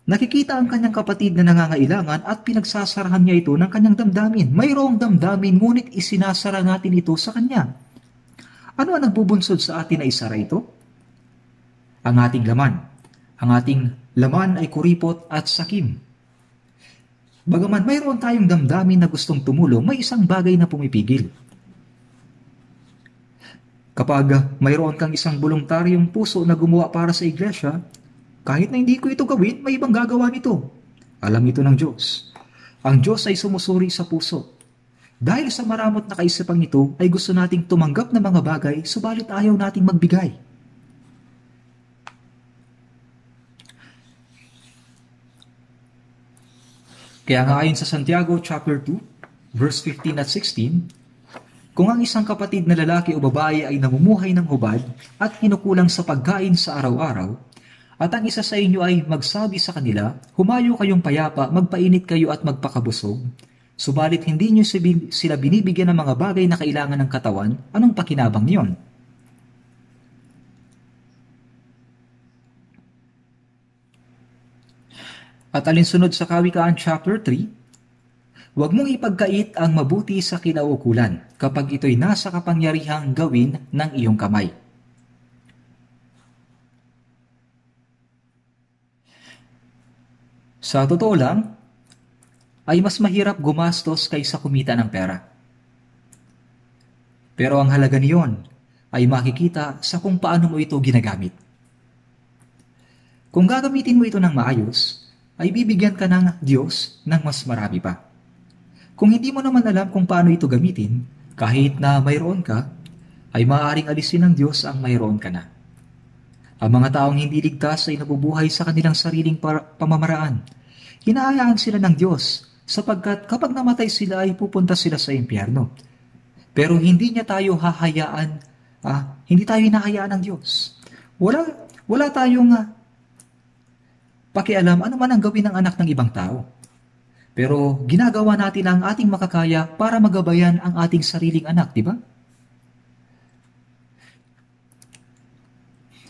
A: Nakikita ang kanyang kapatid na nangangailangan at pinagsasarahan niya ito ng kanyang damdamin. Mayroong damdamin ngunit isinasara natin ito sa kanya. Ano ang nagbubunsod sa atin na isara ito? Ang ating laman. Ang ating laman ay kuripot at sakim. Bagaman mayroon tayong damdamin na gustong tumulong, may isang bagay na pumipigil. Kapag ah, mayroon kang isang voluntaryong puso na gumawa para sa iglesia, kahit na hindi ko ito gawin, may ibang gagawa nito. Alam ito ng Diyos. Ang Diyos ay sumusuri sa puso. Dahil sa maramot na kaisipan nito, ay gusto nating tumanggap ng mga bagay, subalit ayaw nating magbigay. Kaya nga ayon sa Santiago chapter 2, verse 15 at 16, kung ang isang kapatid na lalaki o babae ay namumuhay ng hubad at kinukulang sa pagkain sa araw-araw, at ang isa sa inyo ay magsabi sa kanila, humayo kayong payapa, magpainit kayo at magpakabusog, subalit hindi nyo sila binibigyan ng mga bagay na kailangan ng katawan, anong pakinabang niyon? At alinsunod sa Kawikaan chapter 3, Huwag mong ipagkait ang mabuti sa kinaukulan kapag ito'y nasa kapangyarihang gawin ng iyong kamay. Sa totoo lang, ay mas mahirap gumastos kaysa kumita ng pera. Pero ang halaga niyon ay makikita sa kung paano mo ito ginagamit. Kung gagamitin mo ito ng maayos, ay bibigyan ka ng Diyos ng mas marami pa. Kung hindi mo naman alam kung paano ito gamitin, kahit na mayroon ka, ay maaaring alisin ng Diyos ang mayroon ka na. Ang mga taong hindi ligtas ay nabubuhay sa kanilang sariling pamamaraan. Inaayaan sila ng Diyos sapagkat kapag namatay sila ay pupunta sila sa impyerno. Pero hindi niya tayo hahayaan, ah, hindi tayo hinahayaan ng Diyos. Wala, wala tayong ah, pakialam ano man ang gawin ng anak ng ibang tao. Pero ginagawa natin ang ating makakaya para magabayan ang ating sariling anak, di ba?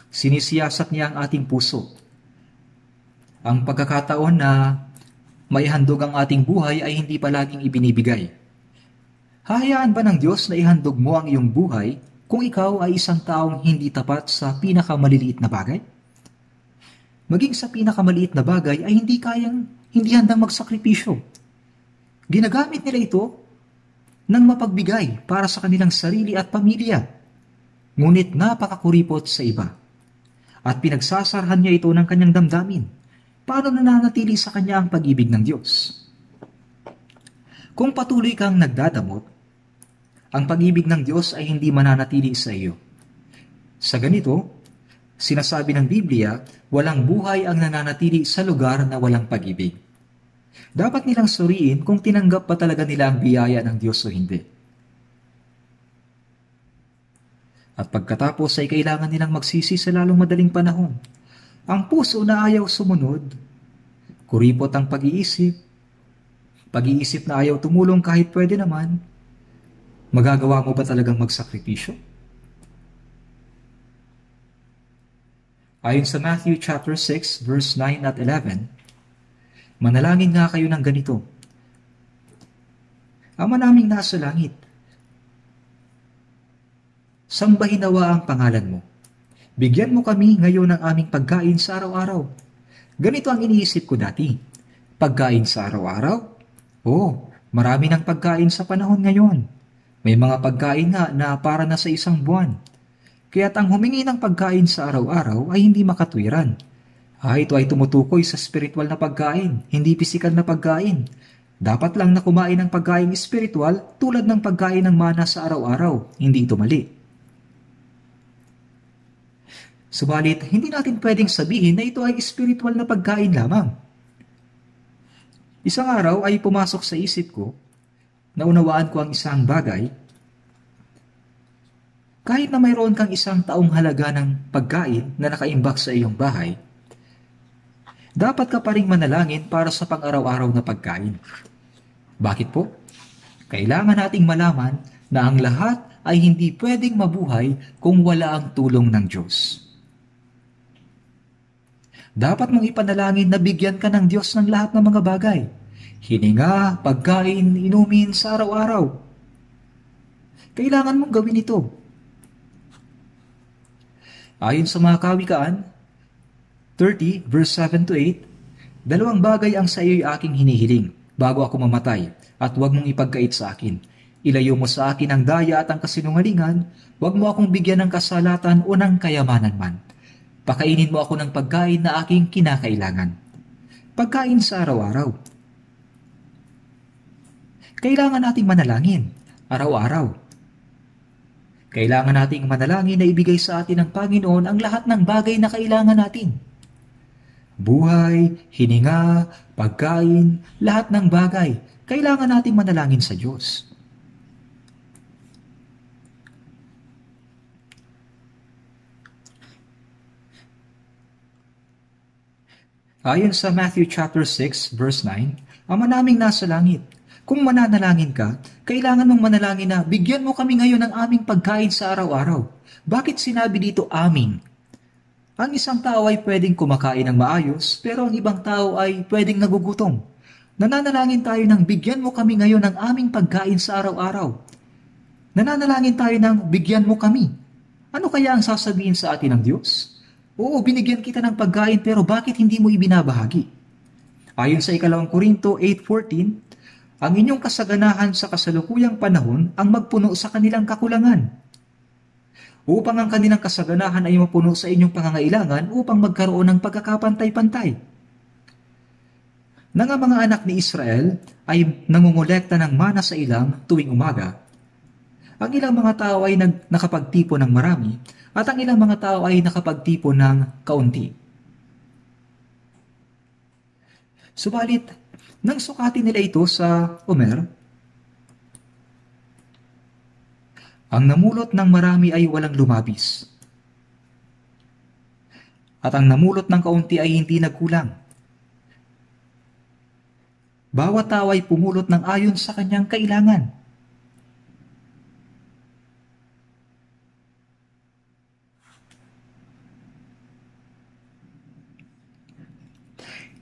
A: Sinisiyasat niya ang ating puso. Ang pagkakataon na may handog ang ating buhay ay hindi palaging ibinibigay. Hayaan ba ng Diyos na ihandog mo ang iyong buhay kung ikaw ay isang taong hindi tapat sa pinakamaliliit na bagay? Maging sa pinakamaliit na bagay ay hindi kayang hindi handang magsakripisyo. Ginagamit nila ito ng mapagbigay para sa kanilang sarili at pamilya, ngunit napakakuripot sa iba. At pinagsasarhan niya ito ng kanyang damdamin. Paano nananatili sa kanya ang pag-ibig ng Diyos? Kung patuloy kang nagdadamot, ang pag-ibig ng Diyos ay hindi mananatili sa iyo. Sa ganito, Sinasabi ng Biblia, walang buhay ang nananatili sa lugar na walang pag-ibig. Dapat nilang suriin kung tinanggap pa talaga nila ang biyaya ng Diyos o hindi. At pagkatapos ay kailangan nilang magsisi sa lalong madaling panahon. Ang puso na ayaw sumunod, kuripot ang pag-iisip, pag-iisip na ayaw tumulong kahit pwede naman, magagawa mo ba talagang magsakripisyo? Ayon sa Matthew chapter 6 verse 9 at 11, manalangin nga kayo ng ganito. Ama naming nasa langit, sambahin nawa ang pangalan mo. Bigyan mo kami ngayon ng aming pagkain sa araw-araw. Ganito ang iniisip ko dati. Pagkain sa araw-araw? Oh, marami ng pagkain sa panahon ngayon. May mga pagkain nga na para na sa isang buwan. Kaya't ang humingi ng pagkain sa araw-araw ay hindi makatwiran. Ah, ito ay tumutukoy sa spiritual na pagkain, hindi pisikal na pagkain. Dapat lang na kumain ng pagkain spiritual tulad ng pagkain ng mana sa araw-araw, hindi ito mali. Subalit, hindi natin pwedeng sabihin na ito ay spiritual na pagkain lamang. Isang araw ay pumasok sa isip ko, naunawaan ko ang isang bagay kahit na mayroon kang isang taong halaga ng pagkain na nakaimbak sa iyong bahay, dapat ka pa rin manalangin para sa pang-araw-araw na pagkain. Bakit po? Kailangan nating malaman na ang lahat ay hindi pwedeng mabuhay kung wala ang tulong ng Diyos. Dapat mong ipanalangin na bigyan ka ng Diyos ng lahat ng mga bagay. Hininga, pagkain, inumin sa araw-araw. Kailangan mong gawin ito Ayon sa mga kawikaan, 30 verse 7 to 8, Dalawang bagay ang sa iyo'y aking hinihiling bago ako mamatay at huwag mong ipagkait sa akin. Ilayo mo sa akin ang daya at ang kasinungalingan, huwag mo akong bigyan ng kasalatan o ng kayamanan man. Pakainin mo ako ng pagkain na aking kinakailangan. Pagkain sa araw-araw. Kailangan nating manalangin, araw-araw, kailangan nating manalangin na ibigay sa atin ng Panginoon ang lahat ng bagay na kailangan natin. Buhay, hininga, pagkain, lahat ng bagay, kailangan nating manalangin sa Diyos. Ayon sa Matthew chapter 6 verse 9, Ama naming nasa langit, kung mananalangin ka, kailangan mong manalangin na bigyan mo kami ngayon ng aming pagkain sa araw-araw. Bakit sinabi dito aming? Ang isang tao ay pwedeng kumakain ng maayos, pero ang ibang tao ay pwedeng nagugutom. Nananalangin tayo ng bigyan mo kami ngayon ng aming pagkain sa araw-araw. Nananalangin tayo ng bigyan mo kami. Ano kaya ang sasabihin sa atin ng Diyos? Oo, binigyan kita ng pagkain pero bakit hindi mo ibinabahagi? Ayon sa ikalawang Korinto 8.14, ang inyong kasaganahan sa kasalukuyang panahon ang magpuno sa kanilang kakulangan. Upang ang kanilang kasaganahan ay mapuno sa inyong pangangailangan upang magkaroon ng pagkakapantay-pantay. Nang ang mga anak ni Israel ay nangungulekta ng mana sa ilang tuwing umaga, ang ilang mga tao ay nag, nakapagtipo ng marami at ang ilang mga tao ay nakapagtipo ng kaunti. Subalit, nang sukati nila ito sa Omer. Ang namulot ng marami ay walang lumabis. At ang namulot ng kaunti ay hindi nagkulang. Bawat tao ay pumulot ng ayon sa kanyang kailangan.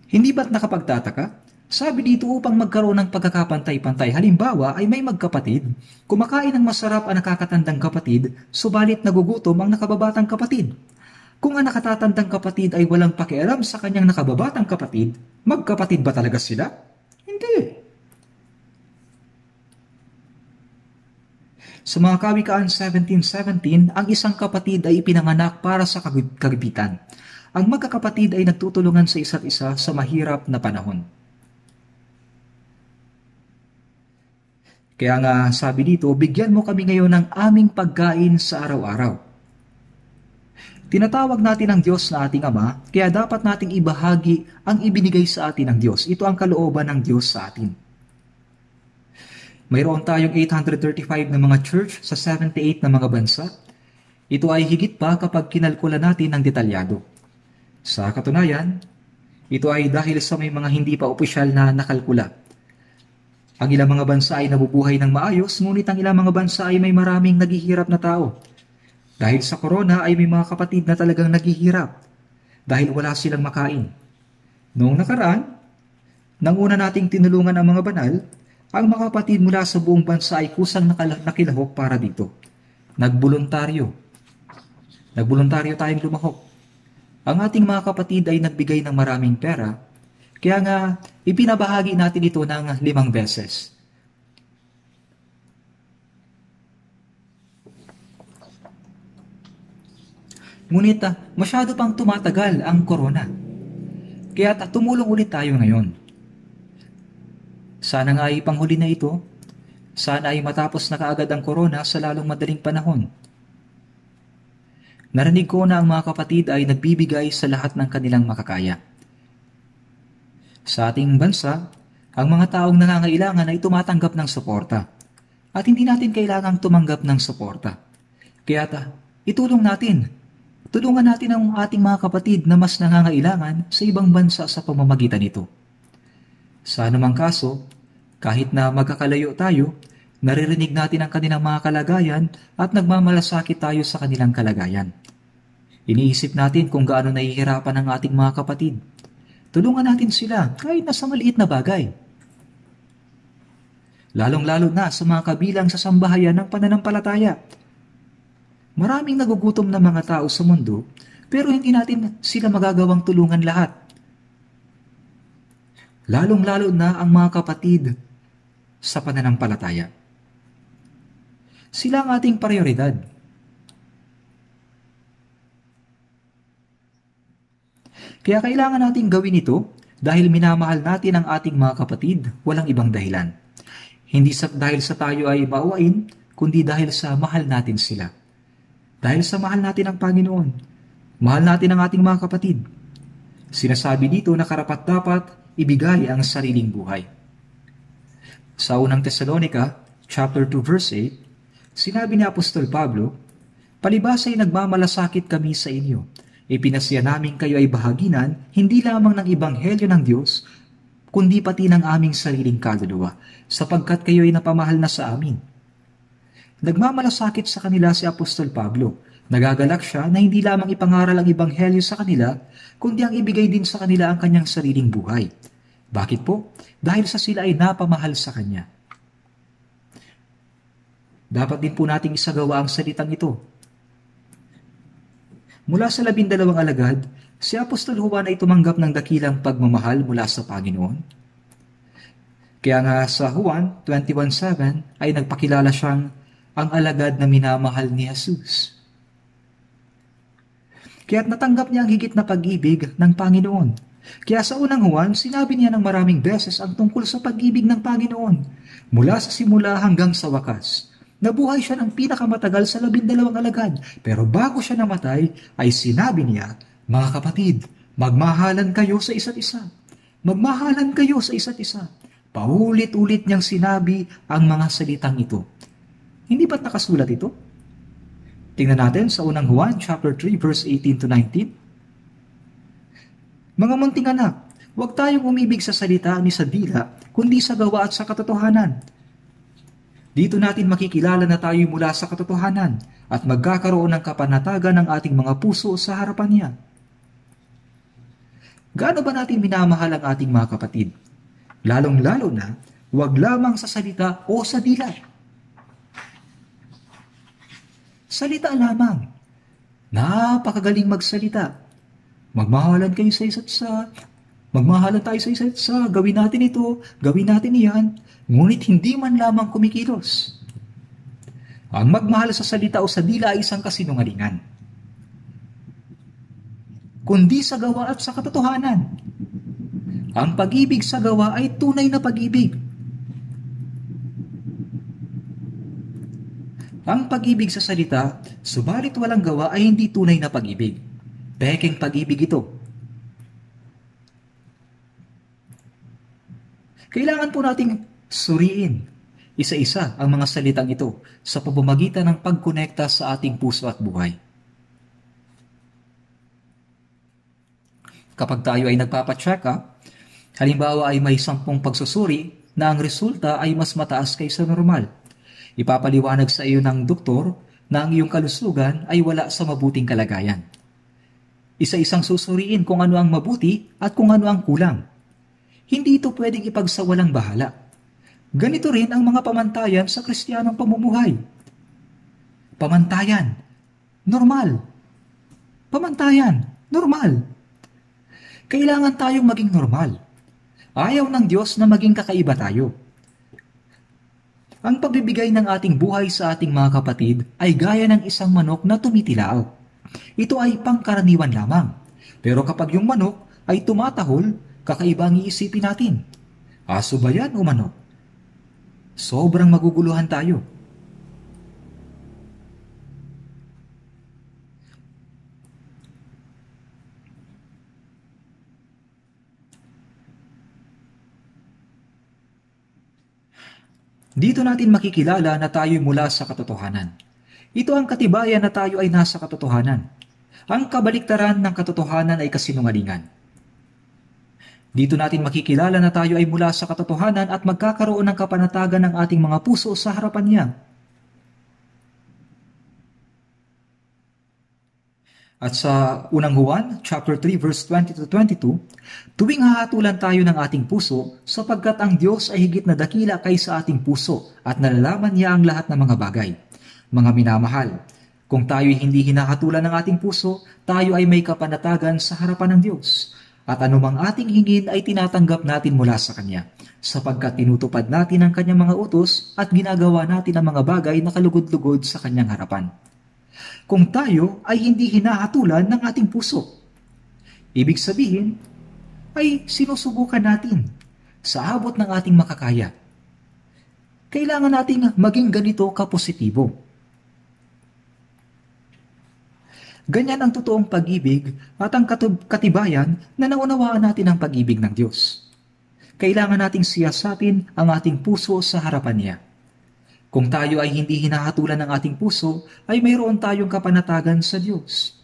A: Hindi ba't nakapagtataka? Sabi dito upang magkaroon ng pagkakapantay-pantay. Halimbawa ay may magkapatid. Kumakain ng masarap ang nakakatandang kapatid, subalit nagugutom ang nakababatang kapatid. Kung ang nakatatandang kapatid ay walang pakialam sa kanyang nakababatang kapatid, magkapatid ba talaga sila? Hindi. Sa mga Kawikaan 17.17, ang isang kapatid ay ipinanganak para sa kagipitan. Ang magkakapatid ay nagtutulungan sa isa't isa sa mahirap na panahon. Kaya nga sabi dito, bigyan mo kami ngayon ng aming pagkain sa araw-araw. Tinatawag natin ang Diyos na ating Ama, kaya dapat nating ibahagi ang ibinigay sa atin ng Diyos. Ito ang kalooban ng Diyos sa atin. Mayroon tayong 835 na mga church sa 78 na mga bansa. Ito ay higit pa kapag kinalkula natin ng detalyado. Sa katunayan, ito ay dahil sa may mga hindi pa opisyal na nakalkula ang ilang mga bansa ay nabubuhay ng maayos, ngunit ang ilang mga bansa ay may maraming naghihirap na tao. Dahil sa corona ay may mga kapatid na talagang naghihirap dahil wala silang makain. Noong nakaraan, nang una nating tinulungan ang mga banal, ang mga kapatid mula sa buong bansa ay kusang nakilahok para dito. Nagboluntaryo. Nagboluntaryo tayong lumahok. Ang ating mga kapatid ay nagbigay ng maraming pera kaya nga, ipinabahagi natin ito ng limang beses. Ngunit ah, masyado pang tumatagal ang corona. Kaya ah, tumulong ulit tayo ngayon. Sana nga ay panghuli na ito. Sana ay matapos na kaagad ang corona sa lalong madaling panahon. Narinig ko na ang mga kapatid ay nagbibigay sa lahat ng kanilang makakaya. Sa ating bansa, ang mga taong nangangailangan ay tumatanggap ng suporta at hindi natin kailangang tumanggap ng suporta. Kaya ta, itulong natin. Tulungan natin ang ating mga kapatid na mas nangangailangan sa ibang bansa sa pamamagitan nito. Sa anumang kaso, kahit na magkakalayo tayo, naririnig natin ang kanilang mga kalagayan at nagmamalasakit tayo sa kanilang kalagayan. Iniisip natin kung gaano nahihirapan ang ating mga kapatid Tulungan natin sila kahit na sa maliit na bagay. Lalong-lalo na sa mga kabilang sa sambahayan ng pananampalataya. Maraming nagugutom na mga tao sa mundo pero hindi natin sila magagawang tulungan lahat. Lalong-lalo na ang mga kapatid sa pananampalataya. Sila ang ating prioridad Kaya kailangan nating gawin ito dahil minamahal natin ang ating mga kapatid, walang ibang dahilan. Hindi sa, dahil sa tayo ay bawain, kundi dahil sa mahal natin sila. Dahil sa mahal natin ang Panginoon, mahal natin ang ating mga kapatid. Sinasabi dito na karapat-dapat ibigay ang sariling buhay. Sa unang Tesalonika, chapter 2 verse 8, sinabi ni Apostol Pablo, Palibas ay nagmamalasakit kami sa inyo Ipinasya namin kayo ay bahaginan hindi lamang ng Ibanghelyo ng Diyos, kundi pati ng aming sariling kaluluwa, sapagkat kayo ay napamahal na sa amin. Nagmamalasakit sa kanila si Apostol Pablo. Nagagalak siya na hindi lamang ipangaral ang Ibanghelyo sa kanila, kundi ang ibigay din sa kanila ang kanyang sariling buhay. Bakit po? Dahil sa sila ay napamahal sa kanya. Dapat din po nating isagawa ang salitang ito Mula sa labindalawang alagad, si Apostol Juan ay tumanggap ng dakilang pagmamahal mula sa Panginoon. Kaya nga sa Juan 21.7 ay nagpakilala siyang ang alagad na minamahal ni Jesus. Kaya't natanggap niya ang higit na pag-ibig ng Panginoon. Kaya sa unang Juan, sinabi niya ng maraming beses ang tungkol sa pag-ibig ng Panginoon mula sa simula hanggang sa wakas Nabuhay siya ng pinakamatagal sa labindalawang alagad, pero bago siya namatay ay sinabi niya, Mga kapatid, magmahalan kayo sa isa't isa. Magmahalan kayo sa isa't isa. Paulit-ulit niyang sinabi ang mga salitang ito. Hindi ba nakasulat ito? Tingnan natin sa unang Juan chapter 3 verse 18 to 19. Mga munting anak, huwag tayong umibig sa salita ni sa dila, kundi sa gawa at sa katotohanan dito natin makikilala na tayo mula sa katotohanan at magkakaroon ng kapanatagan ng ating mga puso sa harapan niya. Gaano ba natin minamahal ang ating mga kapatid? Lalong-lalo na, huwag lamang sa salita o sa dila. Salita lamang. Napakagaling magsalita. Magmahalan kayo sa isa't sa Magmahalan tayo sa isa't isa, gawin natin ito, gawin natin iyan, ngunit hindi man lamang kumikilos. Ang magmahal sa salita o sa dila ay isang kasinungalingan. Kundi sa gawa at sa katotohanan. Ang pag-ibig sa gawa ay tunay na pag-ibig. Ang pag-ibig sa salita, subalit walang gawa ay hindi tunay na pag-ibig. Pekeng pag-ibig ito. Kailangan po nating suriin isa-isa ang mga salitang ito sa pamamagitan ng pagkonekta sa ating puso at buhay. Kapag tayo ay nagpapacheck up, halimbawa ay may sampung pagsusuri na ang resulta ay mas mataas kaysa normal. Ipapaliwanag sa iyo ng doktor na ang iyong kalusugan ay wala sa mabuting kalagayan. Isa-isang susuriin kung ano ang mabuti at kung ano ang kulang hindi ito pwedeng ipagsawalang bahala. Ganito rin ang mga pamantayan sa kristyanong pamumuhay. Pamantayan. Normal. Pamantayan. Normal. Kailangan tayong maging normal. Ayaw ng Diyos na maging kakaiba tayo. Ang pagbibigay ng ating buhay sa ating mga kapatid ay gaya ng isang manok na tumitilao. Ito ay pangkaraniwan lamang. Pero kapag yung manok ay tumatahol kakaibang ang iisipin natin. Aso ba yan o manok? Sobrang maguguluhan tayo. Dito natin makikilala na tayo mula sa katotohanan. Ito ang katibayan na tayo ay nasa katotohanan. Ang kabaliktaran ng katotohanan ay kasinungalingan. Dito natin makikilala na tayo ay mula sa katotohanan at magkakaroon ng kapanatagan ng ating mga puso sa harapan niya. At sa unang Juan, chapter 3, verse 20 to 22, tuwing hahatulan tayo ng ating puso sapagkat ang Diyos ay higit na dakila kaysa ating puso at nalalaman niya ang lahat ng mga bagay. Mga minamahal, kung tayo hindi hinahatulan ng ating puso, tayo ay may kapanatagan sa harapan ng Diyos. At anumang ating hingin ay tinatanggap natin mula sa Kanya, sapagkat tinutupad natin ang Kanyang mga utos at ginagawa natin ang mga bagay na kalugod-lugod sa Kanyang harapan. Kung tayo ay hindi hinahatulan ng ating puso, ibig sabihin ay sinusubukan natin sa abot ng ating makakaya. Kailangan nating maging ganito kapositibo. positibo Ganyan ang totoong pag-ibig at ang katibayan na naunawaan natin ang pag-ibig ng Diyos. Kailangan nating siyasatin ang ating puso sa harapan niya. Kung tayo ay hindi hinahatulan ng ating puso, ay mayroon tayong kapanatagan sa Diyos.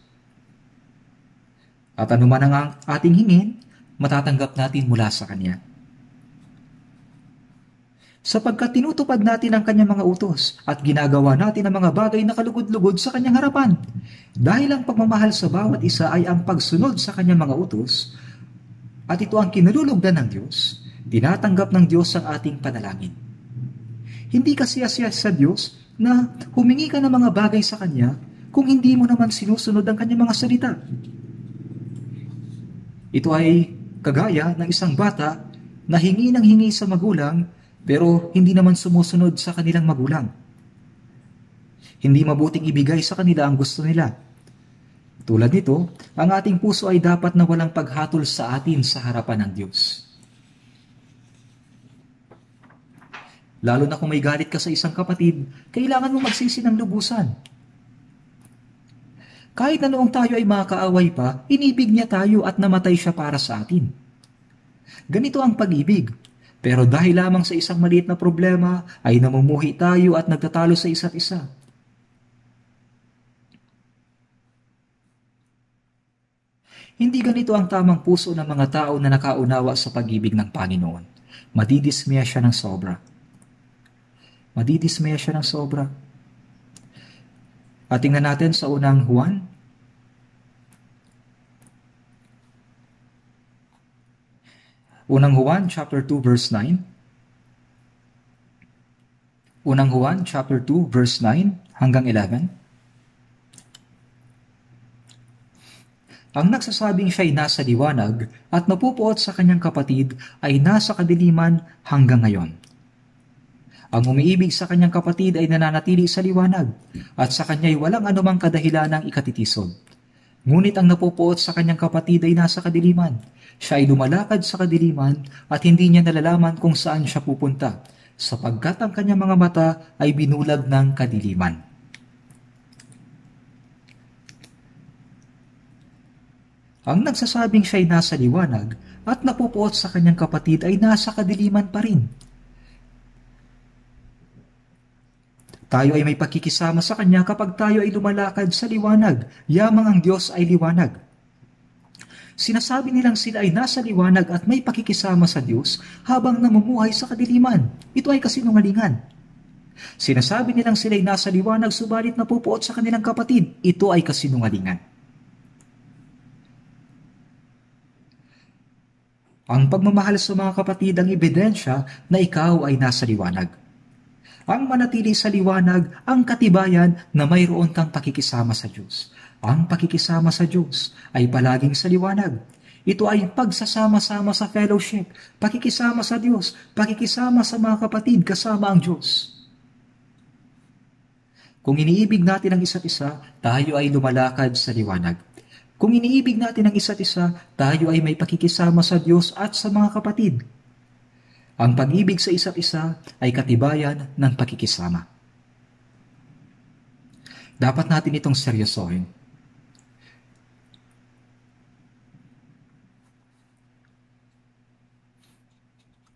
A: At anuman ang ating hingin, matatanggap natin mula sa Kanya sapagkat tinutupad natin ang kanyang mga utos at ginagawa natin ang mga bagay na kalugod-lugod sa kanyang harapan. Dahil ang pagmamahal sa bawat isa ay ang pagsunod sa kanyang mga utos at ito ang kinalulugdan ng Diyos, dinatanggap ng Diyos ang ating panalangin. Hindi kasi asya sa Diyos na humingi ka ng mga bagay sa Kanya kung hindi mo naman sinusunod ang Kanyang mga salita. Ito ay kagaya ng isang bata na hingi ng hingi sa magulang pero hindi naman sumusunod sa kanilang magulang. Hindi mabuting ibigay sa kanila ang gusto nila. Tulad nito, ang ating puso ay dapat na walang paghatol sa atin sa harapan ng Diyos. Lalo na kung may galit ka sa isang kapatid, kailangan mo magsisi ng lubusan. Kahit na noong tayo ay makaaway pa, inibig niya tayo at namatay siya para sa atin. Ganito ang pag-ibig, pero dahil lamang sa isang maliit na problema, ay namumuhi tayo at nagtatalo sa isa't isa. Hindi ganito ang tamang puso ng mga tao na nakaunawa sa pag-ibig ng Panginoon. Madidismaya siya ng sobra. Madidismaya siya ng sobra. At tingnan natin sa unang Juan Unang Juan chapter 2 verse 9. Unang Juan chapter 2 verse 9 hanggang 11. Ang nagsasabing siya ay nasa liwanag at napupuot sa kanyang kapatid ay nasa kadiliman hanggang ngayon. Ang umiibig sa kanyang kapatid ay nananatili sa liwanag at sa kanya ay walang anumang ng ikatitisod Ngunit ang napupuot sa kanyang kapatid ay nasa kadiliman. Siya ay lumalakad sa kadiliman at hindi niya nalalaman kung saan siya pupunta, sapagkat ang kanyang mga mata ay binulag ng kadiliman. Ang nagsasabing siya ay nasa liwanag at napupuot sa kanyang kapatid ay nasa kadiliman pa rin. Tayo ay may pakikisama sa Kanya kapag tayo ay lumalakad sa liwanag, yamang ang Diyos ay liwanag. Sinasabi nilang sila ay nasa liwanag at may pakikisama sa Diyos habang namumuhay sa kadiliman. Ito ay kasinungalingan. Sinasabi nilang sila ay nasa liwanag subalit napupuot sa kanilang kapatid. Ito ay kasinungalingan. Ang pagmamahal sa mga kapatid ang ebidensya na ikaw ay nasa liwanag ang manatili sa liwanag ang katibayan na mayroon kang pakikisama sa Diyos. Ang pakikisama sa Diyos ay palaging sa liwanag. Ito ay pagsasama-sama sa fellowship, pakikisama sa Diyos, pakikisama sa mga kapatid kasama ang Diyos. Kung iniibig natin ang isa't isa, tayo ay lumalakad sa liwanag. Kung iniibig natin ang isa't isa, tayo ay may pakikisama sa Diyos at sa mga kapatid ang pag-ibig sa isa't isa ay katibayan ng pakikisama. Dapat natin itong seryosohin.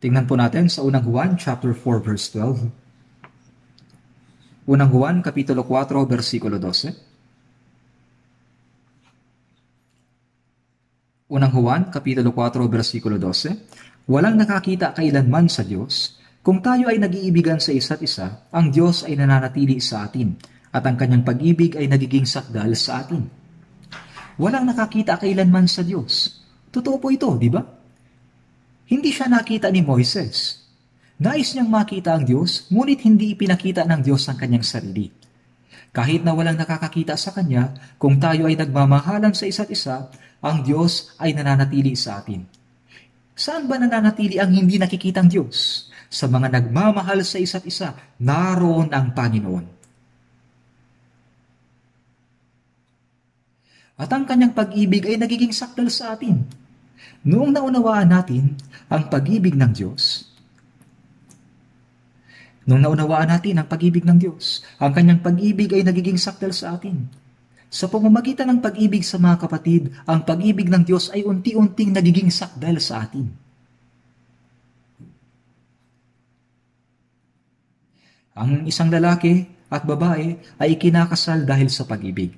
A: Tingnan po natin sa unang Juan chapter 4 verse 12. Unang Juan kapitulo 4 versikulo 12. Unang Juan, Kapitulo 4, versikulo 12. Walang nakakita kailanman sa Diyos. Kung tayo ay nag-iibigan sa isa't isa, ang Diyos ay nananatili sa atin at ang kanyang pag-ibig ay nagiging sakdal sa atin. Walang nakakita kailanman sa Diyos. Totoo po ito, di ba? Hindi siya nakita ni Moises. Nais niyang makita ang Diyos, ngunit hindi ipinakita ng Diyos ang kanyang sarili. Kahit na walang nakakakita sa Kanya, kung tayo ay nagmamahalan sa isa't isa, ang Diyos ay nananatili sa atin. Saan ba nananatili ang hindi nakikitang Diyos? Sa mga nagmamahal sa isa't isa, naroon ang Panginoon. At ang kanyang pag-ibig ay nagiging sakdal sa atin. Noong naunawaan natin ang pag-ibig ng Diyos, noong naunawaan natin ang pag-ibig ng Diyos, ang kanyang pag-ibig ay nagiging sakdal sa atin. Sa pamamagitan ng pag-ibig sa mga kapatid, ang pag-ibig ng Diyos ay unti-unting nagiging sakdal sa atin. Ang isang lalaki at babae ay ikinakasal dahil sa pag-ibig.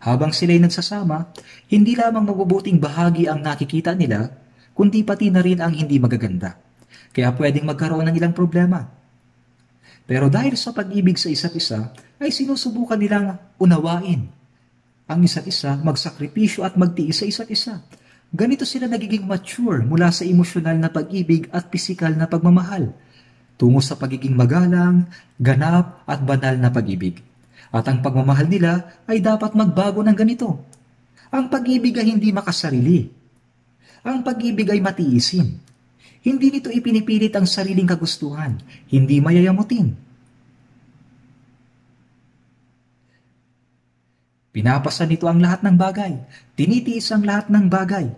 A: Habang sila'y nagsasama, hindi lamang mabubuting bahagi ang nakikita nila, kundi pati na rin ang hindi magaganda. Kaya pwedeng magkaroon ng ilang problema. Pero dahil sa pag-ibig sa isa't isa, ay sinusubukan nilang unawain ang isa't isa, magsakripisyo at magtiis sa isa't isa. Ganito sila nagiging mature mula sa emosyonal na pag-ibig at pisikal na pagmamahal tungo sa pagiging magalang, ganap at banal na pag-ibig. At ang pagmamahal nila ay dapat magbago ng ganito. Ang pag-ibig ay hindi makasarili. Ang pag-ibig ay matiisin. Hindi nito ipinipilit ang sariling kagustuhan. Hindi mayayamutin. Pinapasan nito ang lahat ng bagay. Tinitiis ang lahat ng bagay.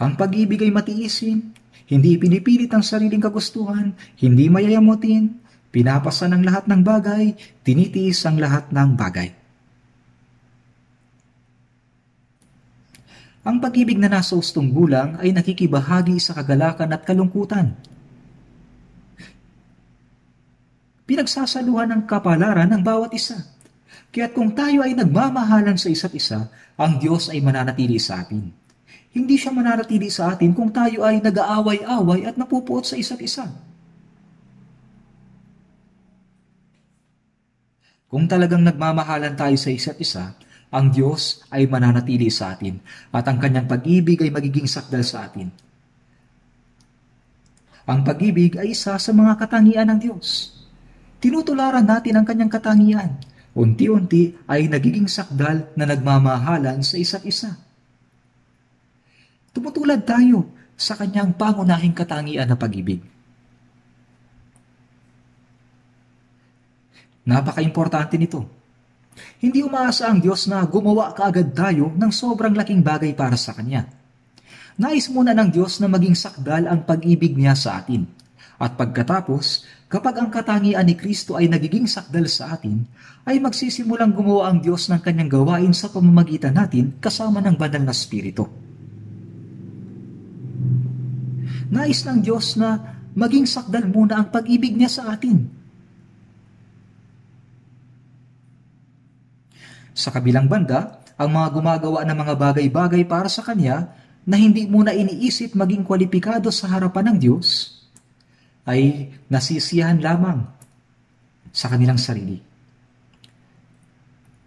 A: Ang pag-ibig ay matiisin, hindi pinipilit ang sariling kagustuhan, hindi mayayamutin, pinapasan ang lahat ng bagay, tinitiis ang lahat ng bagay. Ang pag-ibig na nasa ustong gulang ay nakikibahagi sa kagalakan at kalungkutan. Pinagsasaluhan ng kapalaran ng bawat isa. Kaya't kung tayo ay nagmamahalan sa isa't isa, ang Diyos ay mananatili sa atin. Hindi siya mananatili sa atin kung tayo ay nag-aaway-away at napupuot sa isa't isa. Kung talagang nagmamahalan tayo sa isa't isa, ang Diyos ay mananatili sa atin at ang kanyang pag-ibig ay magiging sakdal sa atin. Ang pag-ibig ay isa sa mga katangian ng Diyos. Tinutularan natin ang kanyang katangian. Unti-unti ay nagiging sakdal na nagmamahalan sa isa't isa. Tumutulad tayo sa kanyang pangunahing katangian na pag-ibig. Napaka-importante nito hindi umaasa ang Diyos na gumawa kaagad tayo ng sobrang laking bagay para sa Kanya. Nais muna ng Diyos na maging sakdal ang pag-ibig niya sa atin. At pagkatapos, kapag ang katangian ni Kristo ay nagiging sakdal sa atin, ay magsisimulang gumawa ang Diyos ng kanyang gawain sa pamamagitan natin kasama ng banal na spirito. Nais ng Diyos na maging sakdal muna ang pag-ibig niya sa atin Sa kabilang banda, ang mga gumagawa ng mga bagay-bagay para sa Kanya na hindi muna iniisip maging kwalipikado sa harapan ng Diyos, ay nasisiyahan lamang sa kanilang sarili.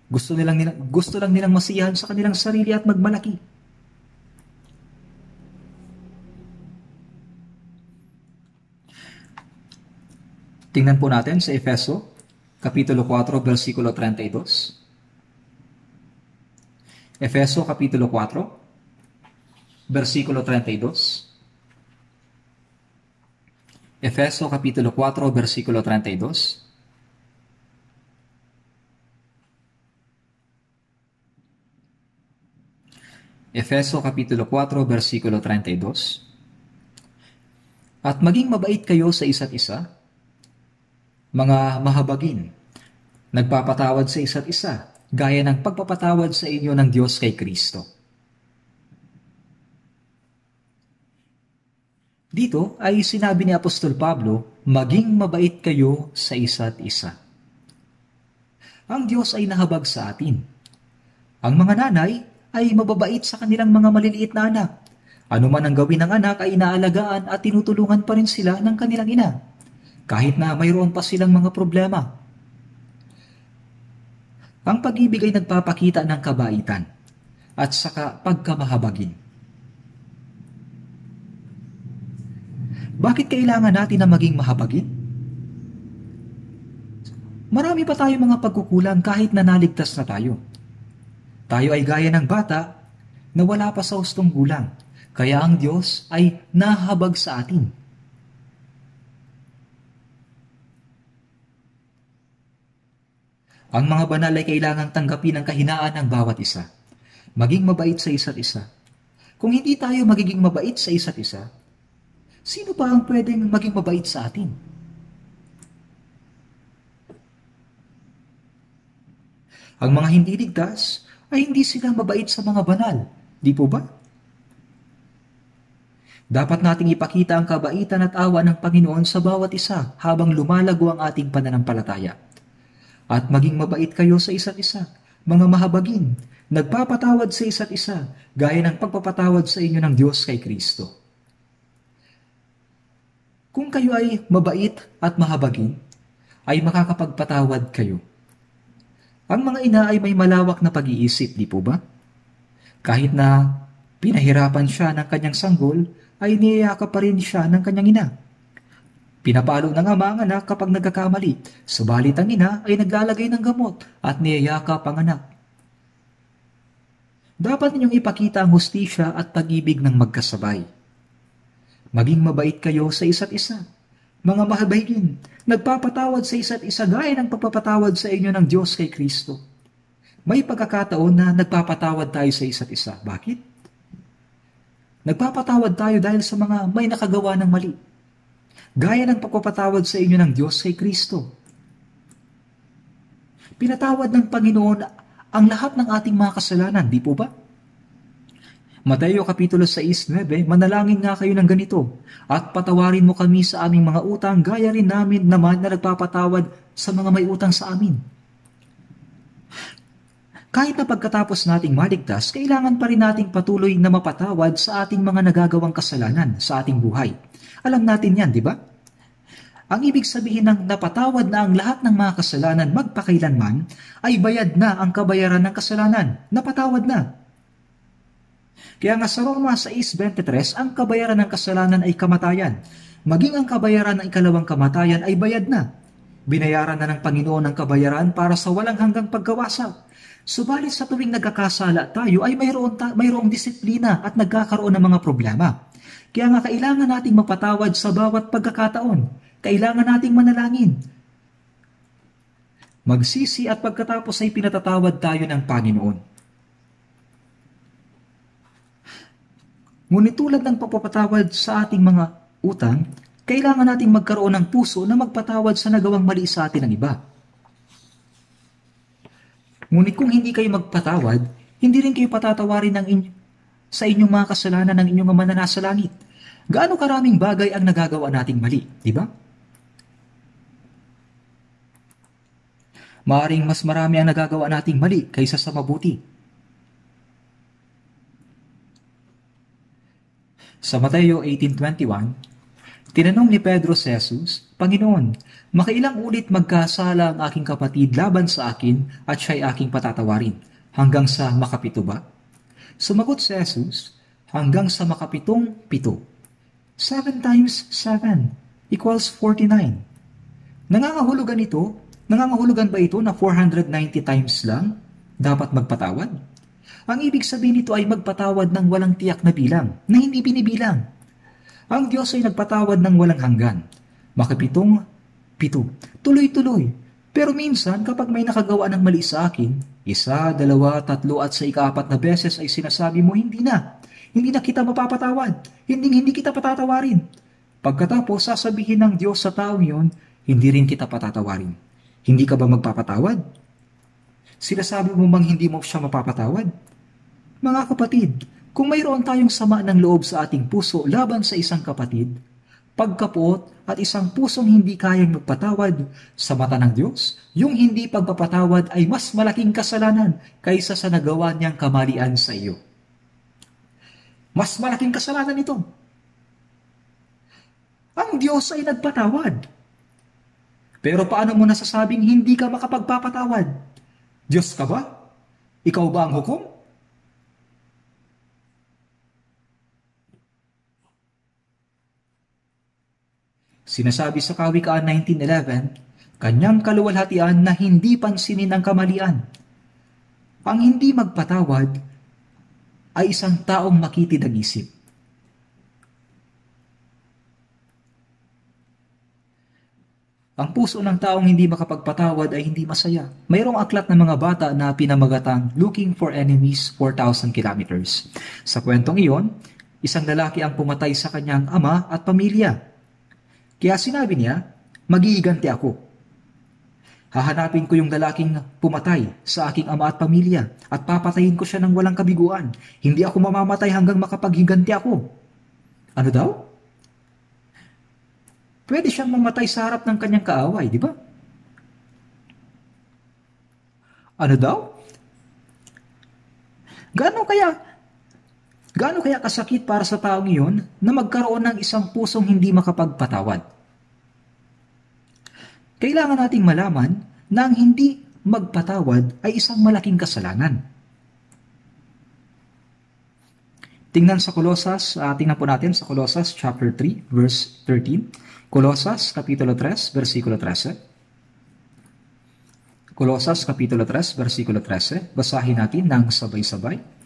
A: Gusto, nilang, gusto lang nilang masiyahan sa kanilang sarili at magmalaki. Tingnan po natin sa Efeso, Kapitulo 4, versikulo 32. Efeso capítulo 4, versículo 32. Efeso capítulo 4, versículo 32. Efeso capítulo 4, versículo 32. At maging mabait kayo sa isa't isa, mga mahabagin, nagpapatawad sa isa't isa, gaya ng pagpapatawad sa inyo ng Diyos kay Kristo. Dito ay sinabi ni Apostol Pablo, maging mabait kayo sa isa't isa. Ang Diyos ay nahabag sa atin. Ang mga nanay ay mababait sa kanilang mga maliliit na anak. Ano man ang gawin ng anak ay inaalagaan at tinutulungan pa rin sila ng kanilang ina. Kahit na mayroon pa silang mga problema. Ang pag-ibig ay nagpapakita ng kabaitan at saka pagkamahabagin. Bakit kailangan natin na maging mahabagin? Marami pa tayong mga pagkukulang kahit nanaligtas na tayo. Tayo ay gaya ng bata na wala pa sa hustong gulang, kaya ang Diyos ay nahabag sa atin Ang mga banal ay kailangang tanggapin ang kahinaan ng bawat isa. Maging mabait sa isa't isa. Kung hindi tayo magiging mabait sa isa't isa, sino pa ang pwedeng maging mabait sa atin? Ang mga hindi ligtas ay hindi sila mabait sa mga banal, di po ba? Dapat nating ipakita ang kabaitan at awa ng Panginoon sa bawat isa habang lumalago ang ating pananampalataya. At maging mabait kayo sa isa't isa, mga mahabagin, nagpapatawad sa isa't isa, gaya ng pagpapatawad sa inyo ng Diyos kay Kristo. Kung kayo ay mabait at mahabagin, ay makakapagpatawad kayo. Ang mga ina ay may malawak na pag-iisip, di po ba? Kahit na pinahirapan siya ng kanyang sanggol, ay niyayakap pa rin siya ng kanyang ina. Pinapalo ng ama ang anak kapag nagkakamali, subalit ang ina ay naglalagay ng gamot at niyayakap ang anak. Dapat ninyong ipakita ang hustisya at pag-ibig ng magkasabay. Maging mabait kayo sa isa't isa. Mga mahabayin, nagpapatawad sa isa't isa gaya ng pagpapatawad sa inyo ng Diyos kay Kristo. May pagkakataon na nagpapatawad tayo sa isa't isa. Bakit? Nagpapatawad tayo dahil sa mga may nakagawa ng mali gaya ng pagpapatawad sa inyo ng Diyos kay Kristo. Pinatawad ng Panginoon ang lahat ng ating mga kasalanan, di po ba? Mateo Kapitulo 6.9, manalangin nga kayo ng ganito, at patawarin mo kami sa aming mga utang gaya rin namin naman na nagpapatawad sa mga may utang sa amin kahit na pagkatapos nating maligtas, kailangan pa rin nating patuloy na mapatawad sa ating mga nagagawang kasalanan sa ating buhay. Alam natin yan, di ba? Ang ibig sabihin ng napatawad na ang lahat ng mga kasalanan magpakailanman ay bayad na ang kabayaran ng kasalanan. Napatawad na. Kaya nga sa Roma 6.23, ang kabayaran ng kasalanan ay kamatayan. Maging ang kabayaran ng ikalawang kamatayan ay bayad na. Binayaran na ng Panginoon ang kabayaran para sa walang hanggang pagkawasak. Subalit sa tuwing nagkakasala tayo ay mayroon, ta- mayroong disiplina at nagkakaroon ng mga problema. Kaya nga kailangan nating mapatawad sa bawat pagkakataon. Kailangan nating manalangin. Magsisi at pagkatapos ay pinatatawad tayo ng Panginoon. Ngunit tulad ng pagpapatawad sa ating mga utang, kailangan nating magkaroon ng puso na magpatawad sa nagawang mali sa atin ng iba. Ngunit kung hindi kayo magpatawad, hindi rin kayo patatawarin ng inyo, sa inyong mga kasalanan ng inyong ama nasa langit. Gaano karaming bagay ang nagagawa nating mali, di ba? Maring mas marami ang nagagawa nating mali kaysa sa mabuti. Sa Mateo 18.21, tinanong ni Pedro si Jesus, Panginoon, Makailang ulit magkasala ang aking kapatid laban sa akin at siya'y aking patatawarin, hanggang sa makapito ba? Sumagot si Jesus, hanggang sa makapitong pito. 7 times 7 equals 49. Nangangahulugan ito, nangangahulugan ba ito na 490 times lang dapat magpatawad? Ang ibig sabihin nito ay magpatawad ng walang tiyak na bilang, na hindi binibilang. Ang Diyos ay nagpatawad ng walang hanggan. Makapitong pito, tuloy-tuloy. Pero minsan kapag may nakagawa ng mali sa akin, isa, dalawa, tatlo at sa ikaapat na beses ay sinasabi mo hindi na. Hindi na kita mapapatawad. Hindi hindi kita patatawarin. Pagkatapos sasabihin ng Diyos sa tao yon, hindi rin kita patatawarin. Hindi ka ba magpapatawad? Sinasabi mo bang hindi mo siya mapapatawad? Mga kapatid, kung mayroon tayong sama ng loob sa ating puso laban sa isang kapatid, pagkapuot at isang pusong hindi kayang magpatawad sa mata ng Diyos, yung hindi pagpapatawad ay mas malaking kasalanan kaysa sa nagawa niyang kamalian sa iyo. Mas malaking kasalanan ito. Ang Diyos ay nagpatawad. Pero paano mo nasasabing hindi ka makapagpapatawad? Diyos ka ba? Ikaw ba ang hukom? Sinasabi sa Kawikaan 19.11, kanyang kaluwalhatian na hindi pansinin ang kamalian. Ang hindi magpatawad ay isang taong makitid ang isip. Ang puso ng taong hindi makapagpatawad ay hindi masaya. Mayroong aklat ng mga bata na pinamagatang Looking for Enemies 4,000 Kilometers. Sa kwentong iyon, isang lalaki ang pumatay sa kanyang ama at pamilya. Kaya sinabi niya, magiiganti ako. Hahanapin ko yung lalaking pumatay sa aking ama at pamilya at papatayin ko siya ng walang kabiguan. Hindi ako mamamatay hanggang makapaghiganti ako. Ano daw? Pwede siyang mamatay sa harap ng kanyang kaaway, di ba? Ano daw? Gaano kaya Gaano kaya kasakit para sa taong iyon na magkaroon ng isang pusong hindi makapagpatawad? Kailangan nating malaman na ang hindi magpatawad ay isang malaking kasalanan. Tingnan sa Kolosas, uh, tingnan po natin sa Kolosas chapter 3 verse 13. Kolosas kapitulo 3 versikulo 13. Kolosas kapitulo 3 versikulo 13. Basahin natin ng sabay-sabay.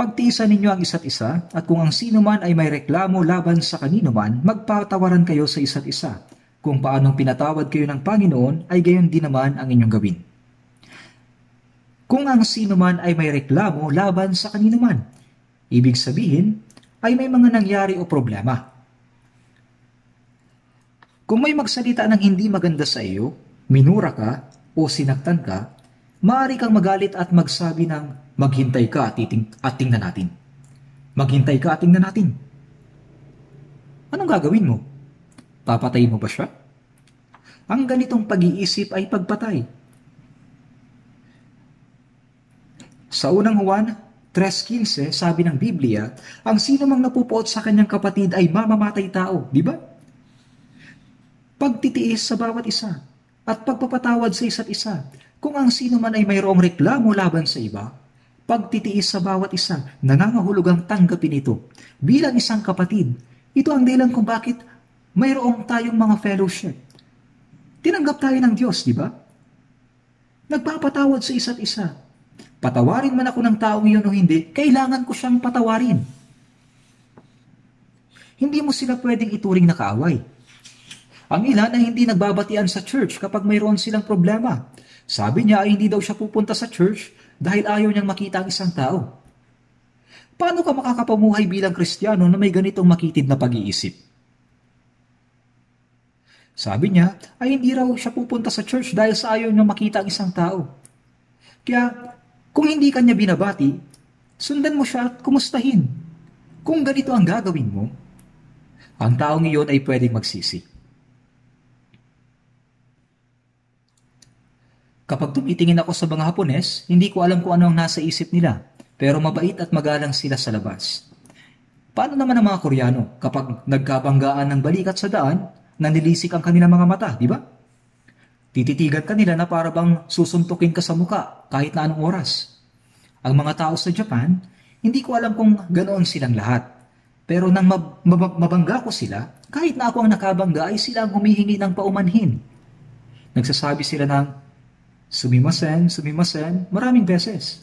A: Pagtiisan ninyo ang isa't isa, at kung ang sino man ay may reklamo laban sa kanino man, magpatawaran kayo sa isa't isa. Kung paanong pinatawad kayo ng Panginoon, ay gayon din naman ang inyong gawin. Kung ang sino man ay may reklamo laban sa kanino man, ibig sabihin ay may mga nangyari o problema. Kung may magsalita ng hindi maganda sa iyo, minura ka o sinaktan ka, maaari kang magalit at magsabi ng maghintay ka at, titing, at tingnan natin. Maghintay ka at tingnan natin. Anong gagawin mo? Papatay mo ba siya? Ang ganitong pag-iisip ay pagpatay. Sa unang Juan 3.15, sabi ng Biblia, ang sino mang napupuot sa kanyang kapatid ay mamamatay tao, di ba? Pagtitiis sa bawat isa at pagpapatawad sa isa't isa kung ang sino man ay mayroong reklamo laban sa iba, pagtitiis sa bawat isa, nangangahulugang tanggapin ito. Bilang isang kapatid, ito ang dahilan kung bakit mayroong tayong mga fellowship. Tinanggap tayo ng Diyos, di ba? Nagpapatawad sa isa't isa. Patawarin man ako ng tao yun o hindi, kailangan ko siyang patawarin. Hindi mo sila pwedeng ituring na kaaway. Ang ilan ay hindi nagbabatian sa church kapag mayroon silang problema. Sabi niya ay hindi daw siya pupunta sa church dahil ayaw niyang makita ang isang tao. Paano ka makakapamuhay bilang kristyano na may ganitong makitid na pag-iisip? Sabi niya ay hindi raw siya pupunta sa church dahil sa ayaw niyang makita ang isang tao. Kaya kung hindi ka niya binabati, sundan mo siya at kumustahin. Kung ganito ang gagawin mo, ang taong iyon ay pwedeng magsisi. Kapag tumitingin ako sa mga Hapones, hindi ko alam kung ano ang nasa isip nila, pero mabait at magalang sila sa labas. Paano naman ang mga Koreano kapag nagkabanggaan ng balikat sa daan, nanilisik ang kanilang mga mata, di ba? Tititigan ka nila na para bang susuntukin ka sa muka kahit na anong oras. Ang mga tao sa Japan, hindi ko alam kung ganoon silang lahat. Pero nang mab- mab- mabangga ko sila, kahit na ako ang nakabangga ay sila ang humihingi ng paumanhin. Nagsasabi sila ng, sumimasen, sumimasen, maraming beses.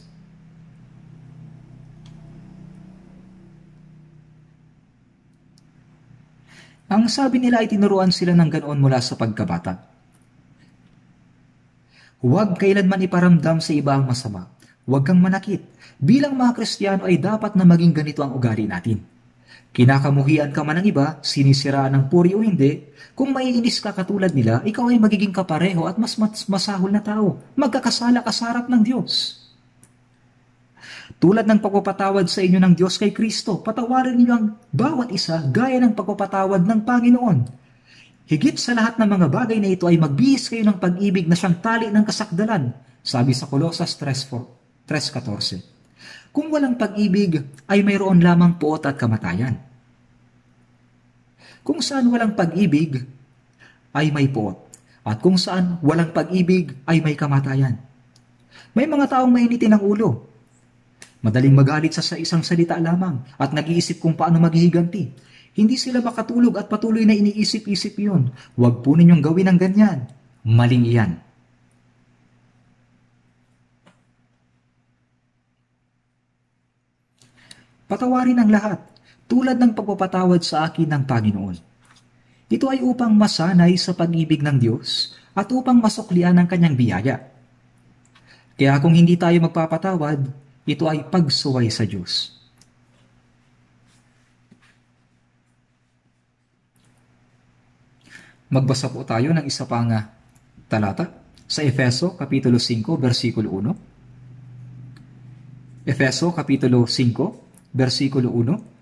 A: Ang sabi nila ay tinuruan sila ng ganoon mula sa pagkabata. Huwag kailanman iparamdam sa iba ang masama. Huwag kang manakit. Bilang mga Kristiyano ay dapat na maging ganito ang ugali natin. Kinakamuhian ka man ng iba, sinisiraan ng puri o hindi, kung maiinis ka katulad nila, ikaw ay magiging kapareho at mas, mas masahol na tao. Magkakasala ka sa harap ng Diyos. Tulad ng pagpapatawad sa inyo ng Diyos kay Kristo, patawarin niyo ang bawat isa gaya ng pagpapatawad ng Panginoon. Higit sa lahat ng mga bagay na ito ay magbihis kayo ng pag-ibig na siyang tali ng kasakdalan, sabi sa Colossus 3.14. Kung walang pag-ibig, ay mayroon lamang puot at kamatayan. Kung saan walang pag-ibig, ay may puot. At kung saan walang pag-ibig, ay may kamatayan. May mga taong mainitin ang ulo. Madaling magalit sa sa isang salita lamang at nag-iisip kung paano maghihiganti. Hindi sila makatulog at patuloy na iniisip-isip yun. Huwag po ninyong gawin ng ganyan. Maling iyan. Patawarin ang lahat tulad ng pagpapatawad sa akin ng Panginoon. Ito ay upang masanay sa pag-ibig ng Diyos at upang masuklian ang kanyang biyaya. Kaya kung hindi tayo magpapatawad, ito ay pagsuway sa Diyos. Magbasa po tayo ng isa pang ah, talata sa Efeso Kapitulo 5, versikulo 1. Efeso Kapitulo 5, versikulo 1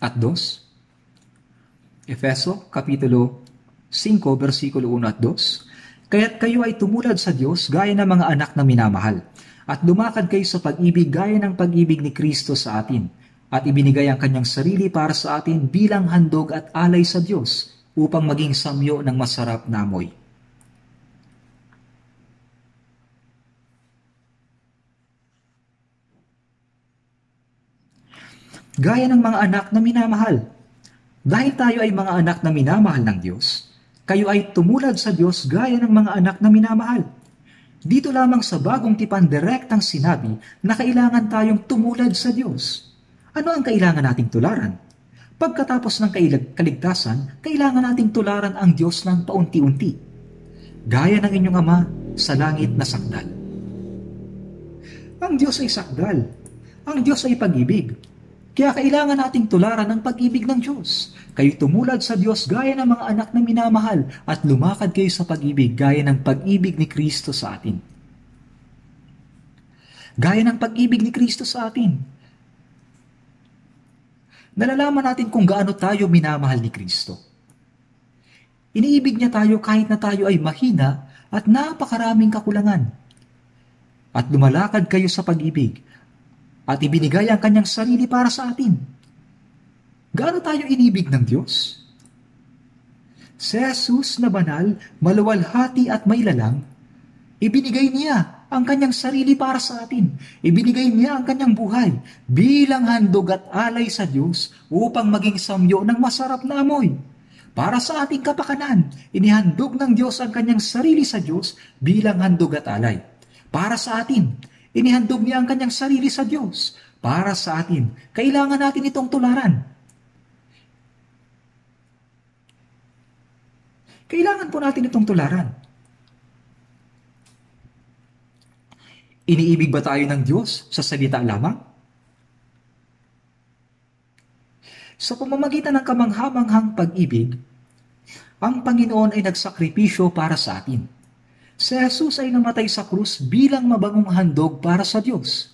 A: at 2. Efeso, Kapitulo 5, versikulo 1 at 2. Kaya't kayo ay tumulad sa Diyos gaya ng mga anak na minamahal, at lumakad kayo sa pag-ibig gaya ng pag-ibig ni Kristo sa atin, at ibinigay ang kanyang sarili para sa atin bilang handog at alay sa Diyos upang maging samyo ng masarap na amoy. gaya ng mga anak na minamahal. Dahil tayo ay mga anak na minamahal ng Diyos, kayo ay tumulad sa Diyos gaya ng mga anak na minamahal. Dito lamang sa bagong tipan direktang sinabi na kailangan tayong tumulad sa Diyos. Ano ang kailangan nating tularan? Pagkatapos ng kaligtasan, kailangan nating tularan ang Diyos ng paunti-unti. Gaya ng inyong Ama sa langit na sakdal. Ang Diyos ay sakdal. Ang Diyos ay pag-ibig. Kaya kailangan nating tularan ang pag-ibig ng Diyos. Kayo tumulad sa Diyos gaya ng mga anak na minamahal at lumakad kayo sa pag-ibig gaya ng pag-ibig ni Kristo sa atin. Gaya ng pag-ibig ni Kristo sa atin. Nalalaman natin kung gaano tayo minamahal ni Kristo. Iniibig niya tayo kahit na tayo ay mahina at napakaraming kakulangan. At lumalakad kayo sa pag-ibig at ibinigay ang kanyang sarili para sa atin. Gaano tayo inibig ng Diyos? Si Jesus na banal, maluwalhati at mailalang, ibinigay niya ang kanyang sarili para sa atin. Ibinigay niya ang kanyang buhay bilang handog at alay sa Diyos upang maging samyo ng masarap na amoy. Para sa ating kapakanan, inihandog ng Diyos ang kanyang sarili sa Diyos bilang handog at alay. Para sa atin, Inihandog niya ang kanyang sarili sa Diyos para sa atin. Kailangan natin itong tularan. Kailangan po natin itong tularan. Iniibig ba tayo ng Diyos sa salita lamang? Sa pamamagitan ng kamanghamanghang pag-ibig, ang Panginoon ay nagsakripisyo para sa atin. Si Jesus ay namatay sa krus bilang mabangong handog para sa Diyos.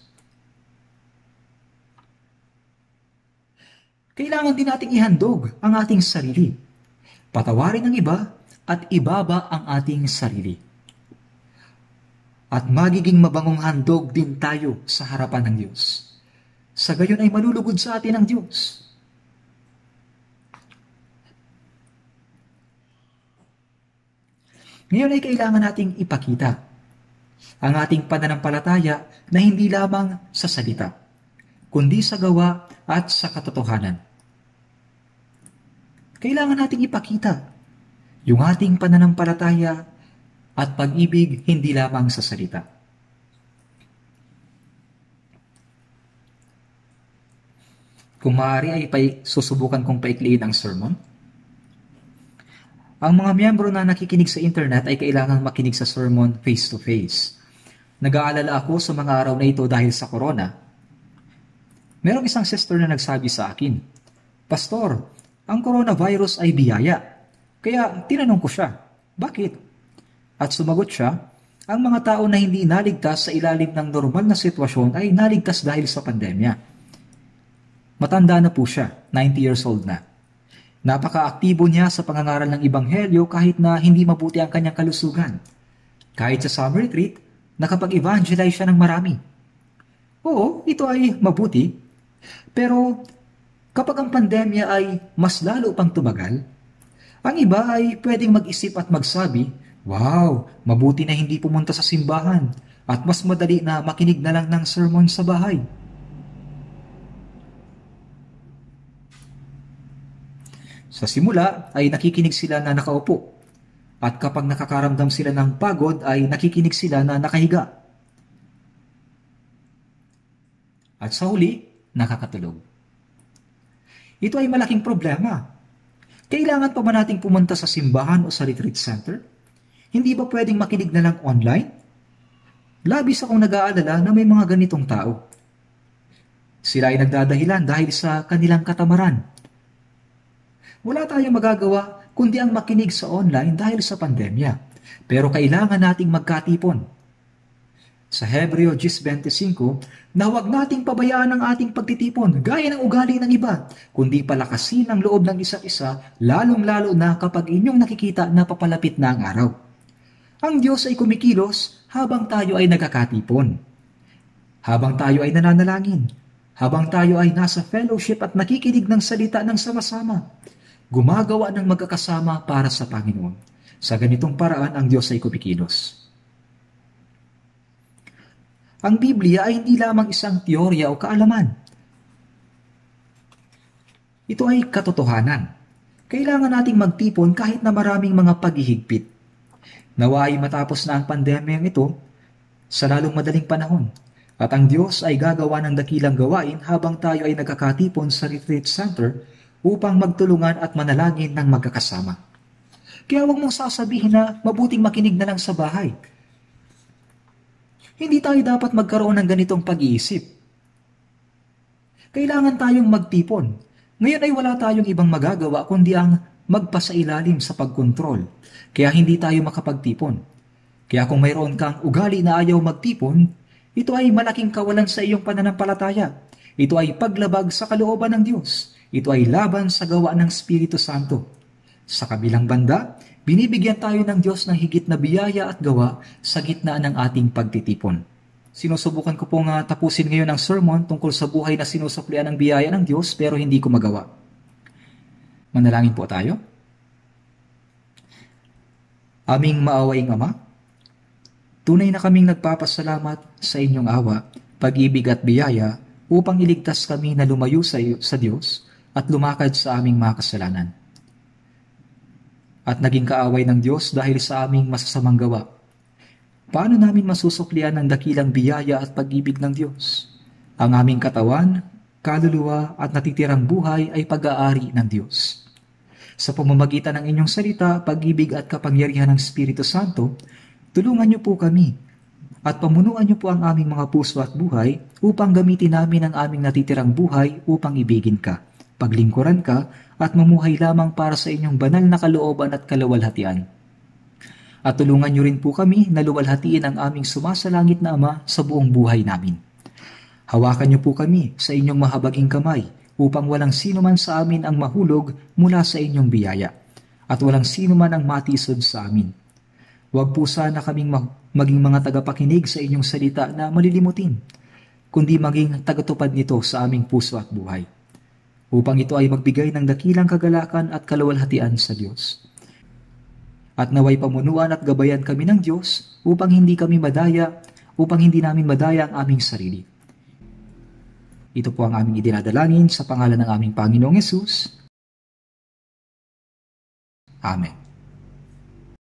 A: Kailangan din nating ihandog ang ating sarili. Patawarin ang iba at ibaba ang ating sarili. At magiging mabangong handog din tayo sa harapan ng Diyos. Sa gayon ay malulugod sa atin ang Diyos. Ngayon ay kailangan nating ipakita ang ating pananampalataya na hindi lamang sa salita, kundi sa gawa at sa katotohanan. Kailangan nating ipakita yung ating pananampalataya at pag-ibig hindi lamang sa salita. Kung maaari ay susubukan kong paikliin ang sermon. Ang mga miyembro na nakikinig sa internet ay kailangang makinig sa sermon face-to-face. Nag-aalala ako sa mga araw na ito dahil sa corona. Merong isang sister na nagsabi sa akin, Pastor, ang coronavirus ay biyaya. Kaya tinanong ko siya, bakit? At sumagot siya, ang mga tao na hindi naligtas sa ilalim ng normal na sitwasyon ay naligtas dahil sa pandemya. Matanda na po siya, 90 years old na. Napakaaktibo niya sa pangangaral ng Ibanghelyo kahit na hindi mabuti ang kanyang kalusugan. Kahit sa summer retreat, nakapag-evangelize siya ng marami. Oo, ito ay mabuti. Pero kapag ang pandemya ay mas lalo pang tumagal, ang iba ay pwedeng mag-isip at magsabi, Wow, mabuti na hindi pumunta sa simbahan at mas madali na makinig na lang ng sermon sa bahay. Sa simula ay nakikinig sila na nakaupo at kapag nakakaramdam sila ng pagod ay nakikinig sila na nakahiga. At sa huli, nakakatulog. Ito ay malaking problema. Kailangan pa ba nating pumunta sa simbahan o sa retreat center? Hindi ba pwedeng makinig na lang online? Labis akong nag-aalala na may mga ganitong tao. Sila ay nagdadahilan dahil sa kanilang katamaran wala tayong magagawa kundi ang makinig sa online dahil sa pandemya. Pero kailangan nating magkatipon. Sa Hebreo 10.25, na huwag nating pabayaan ang ating pagtitipon gaya ng ugali ng iba, kundi palakasin ang loob ng isa't isa, lalong-lalo na kapag inyong nakikita na papalapit na ang araw. Ang Diyos ay kumikilos habang tayo ay nagkakatipon. Habang tayo ay nananalangin, habang tayo ay nasa fellowship at nakikinig ng salita ng sama-sama, gumagawa ng magkakasama para sa Panginoon. Sa ganitong paraan, ang Diyos ay kumikilos. Ang Biblia ay hindi lamang isang teorya o kaalaman. Ito ay katotohanan. Kailangan nating magtipon kahit na maraming mga paghihigpit. Nawa ay matapos na ang pandemyang ito sa lalong madaling panahon. At ang Diyos ay gagawa ng dakilang gawain habang tayo ay nagkakatipon sa retreat center upang magtulungan at manalangin ng magkakasama. Kaya huwag mong sasabihin na mabuting makinig na lang sa bahay. Hindi tayo dapat magkaroon ng ganitong pag-iisip. Kailangan tayong magtipon. Ngayon ay wala tayong ibang magagawa kundi ang magpasailalim sa pagkontrol. Kaya hindi tayo makapagtipon. Kaya kung mayroon kang ugali na ayaw magtipon, ito ay malaking kawalan sa iyong pananampalataya. Ito ay paglabag sa kalooban ng Diyos. Ito ay laban sa gawa ng Espiritu Santo. Sa kabilang banda, binibigyan tayo ng Diyos ng higit na biyaya at gawa sa gitna ng ating pagtitipon. Sinusubukan ko pong uh, tapusin ngayon ang sermon tungkol sa buhay na sinusuklian ng biyaya ng Diyos pero hindi ko magawa. Manalangin po tayo. Aming maawaing Ama, tunay na kaming nagpapasalamat sa inyong awa, pag-ibig at biyaya upang iligtas kami na lumayo sa, iyo, sa Diyos at lumakad sa aming mga kasalanan. At naging kaaway ng Diyos dahil sa aming masasamang gawa. Paano namin masusuklian ang dakilang biyaya at pag-ibig ng Diyos? Ang aming katawan, kaluluwa at natitirang buhay ay pag-aari ng Diyos. Sa pamamagitan ng inyong salita, pag-ibig at kapangyarihan ng Espiritu Santo, tulungan niyo po kami at pamunuan niyo po ang aming mga puso at buhay upang gamitin namin ang aming natitirang buhay upang ibigin ka paglingkuran ka at mamuhay lamang para sa inyong banal na kalooban at kalawalhatian. At tulungan niyo rin po kami na luwalhatiin ang aming sumasalangit na Ama sa buong buhay namin. Hawakan niyo po kami sa inyong mahabaging kamay upang walang sino man sa amin ang mahulog mula sa inyong biyaya at walang sino man ang matisod sa amin. Huwag po sana kaming maging mga tagapakinig sa inyong salita na malilimutin, kundi maging tagatupad nito sa aming puso at buhay upang ito ay magbigay ng dakilang kagalakan at kaluwalhatian sa Diyos. At naway pamunuan at gabayan kami ng Diyos upang hindi kami madaya, upang hindi namin madaya ang aming sarili. Ito po ang aming idinadalangin sa pangalan ng aming Panginoong Yesus. Amen.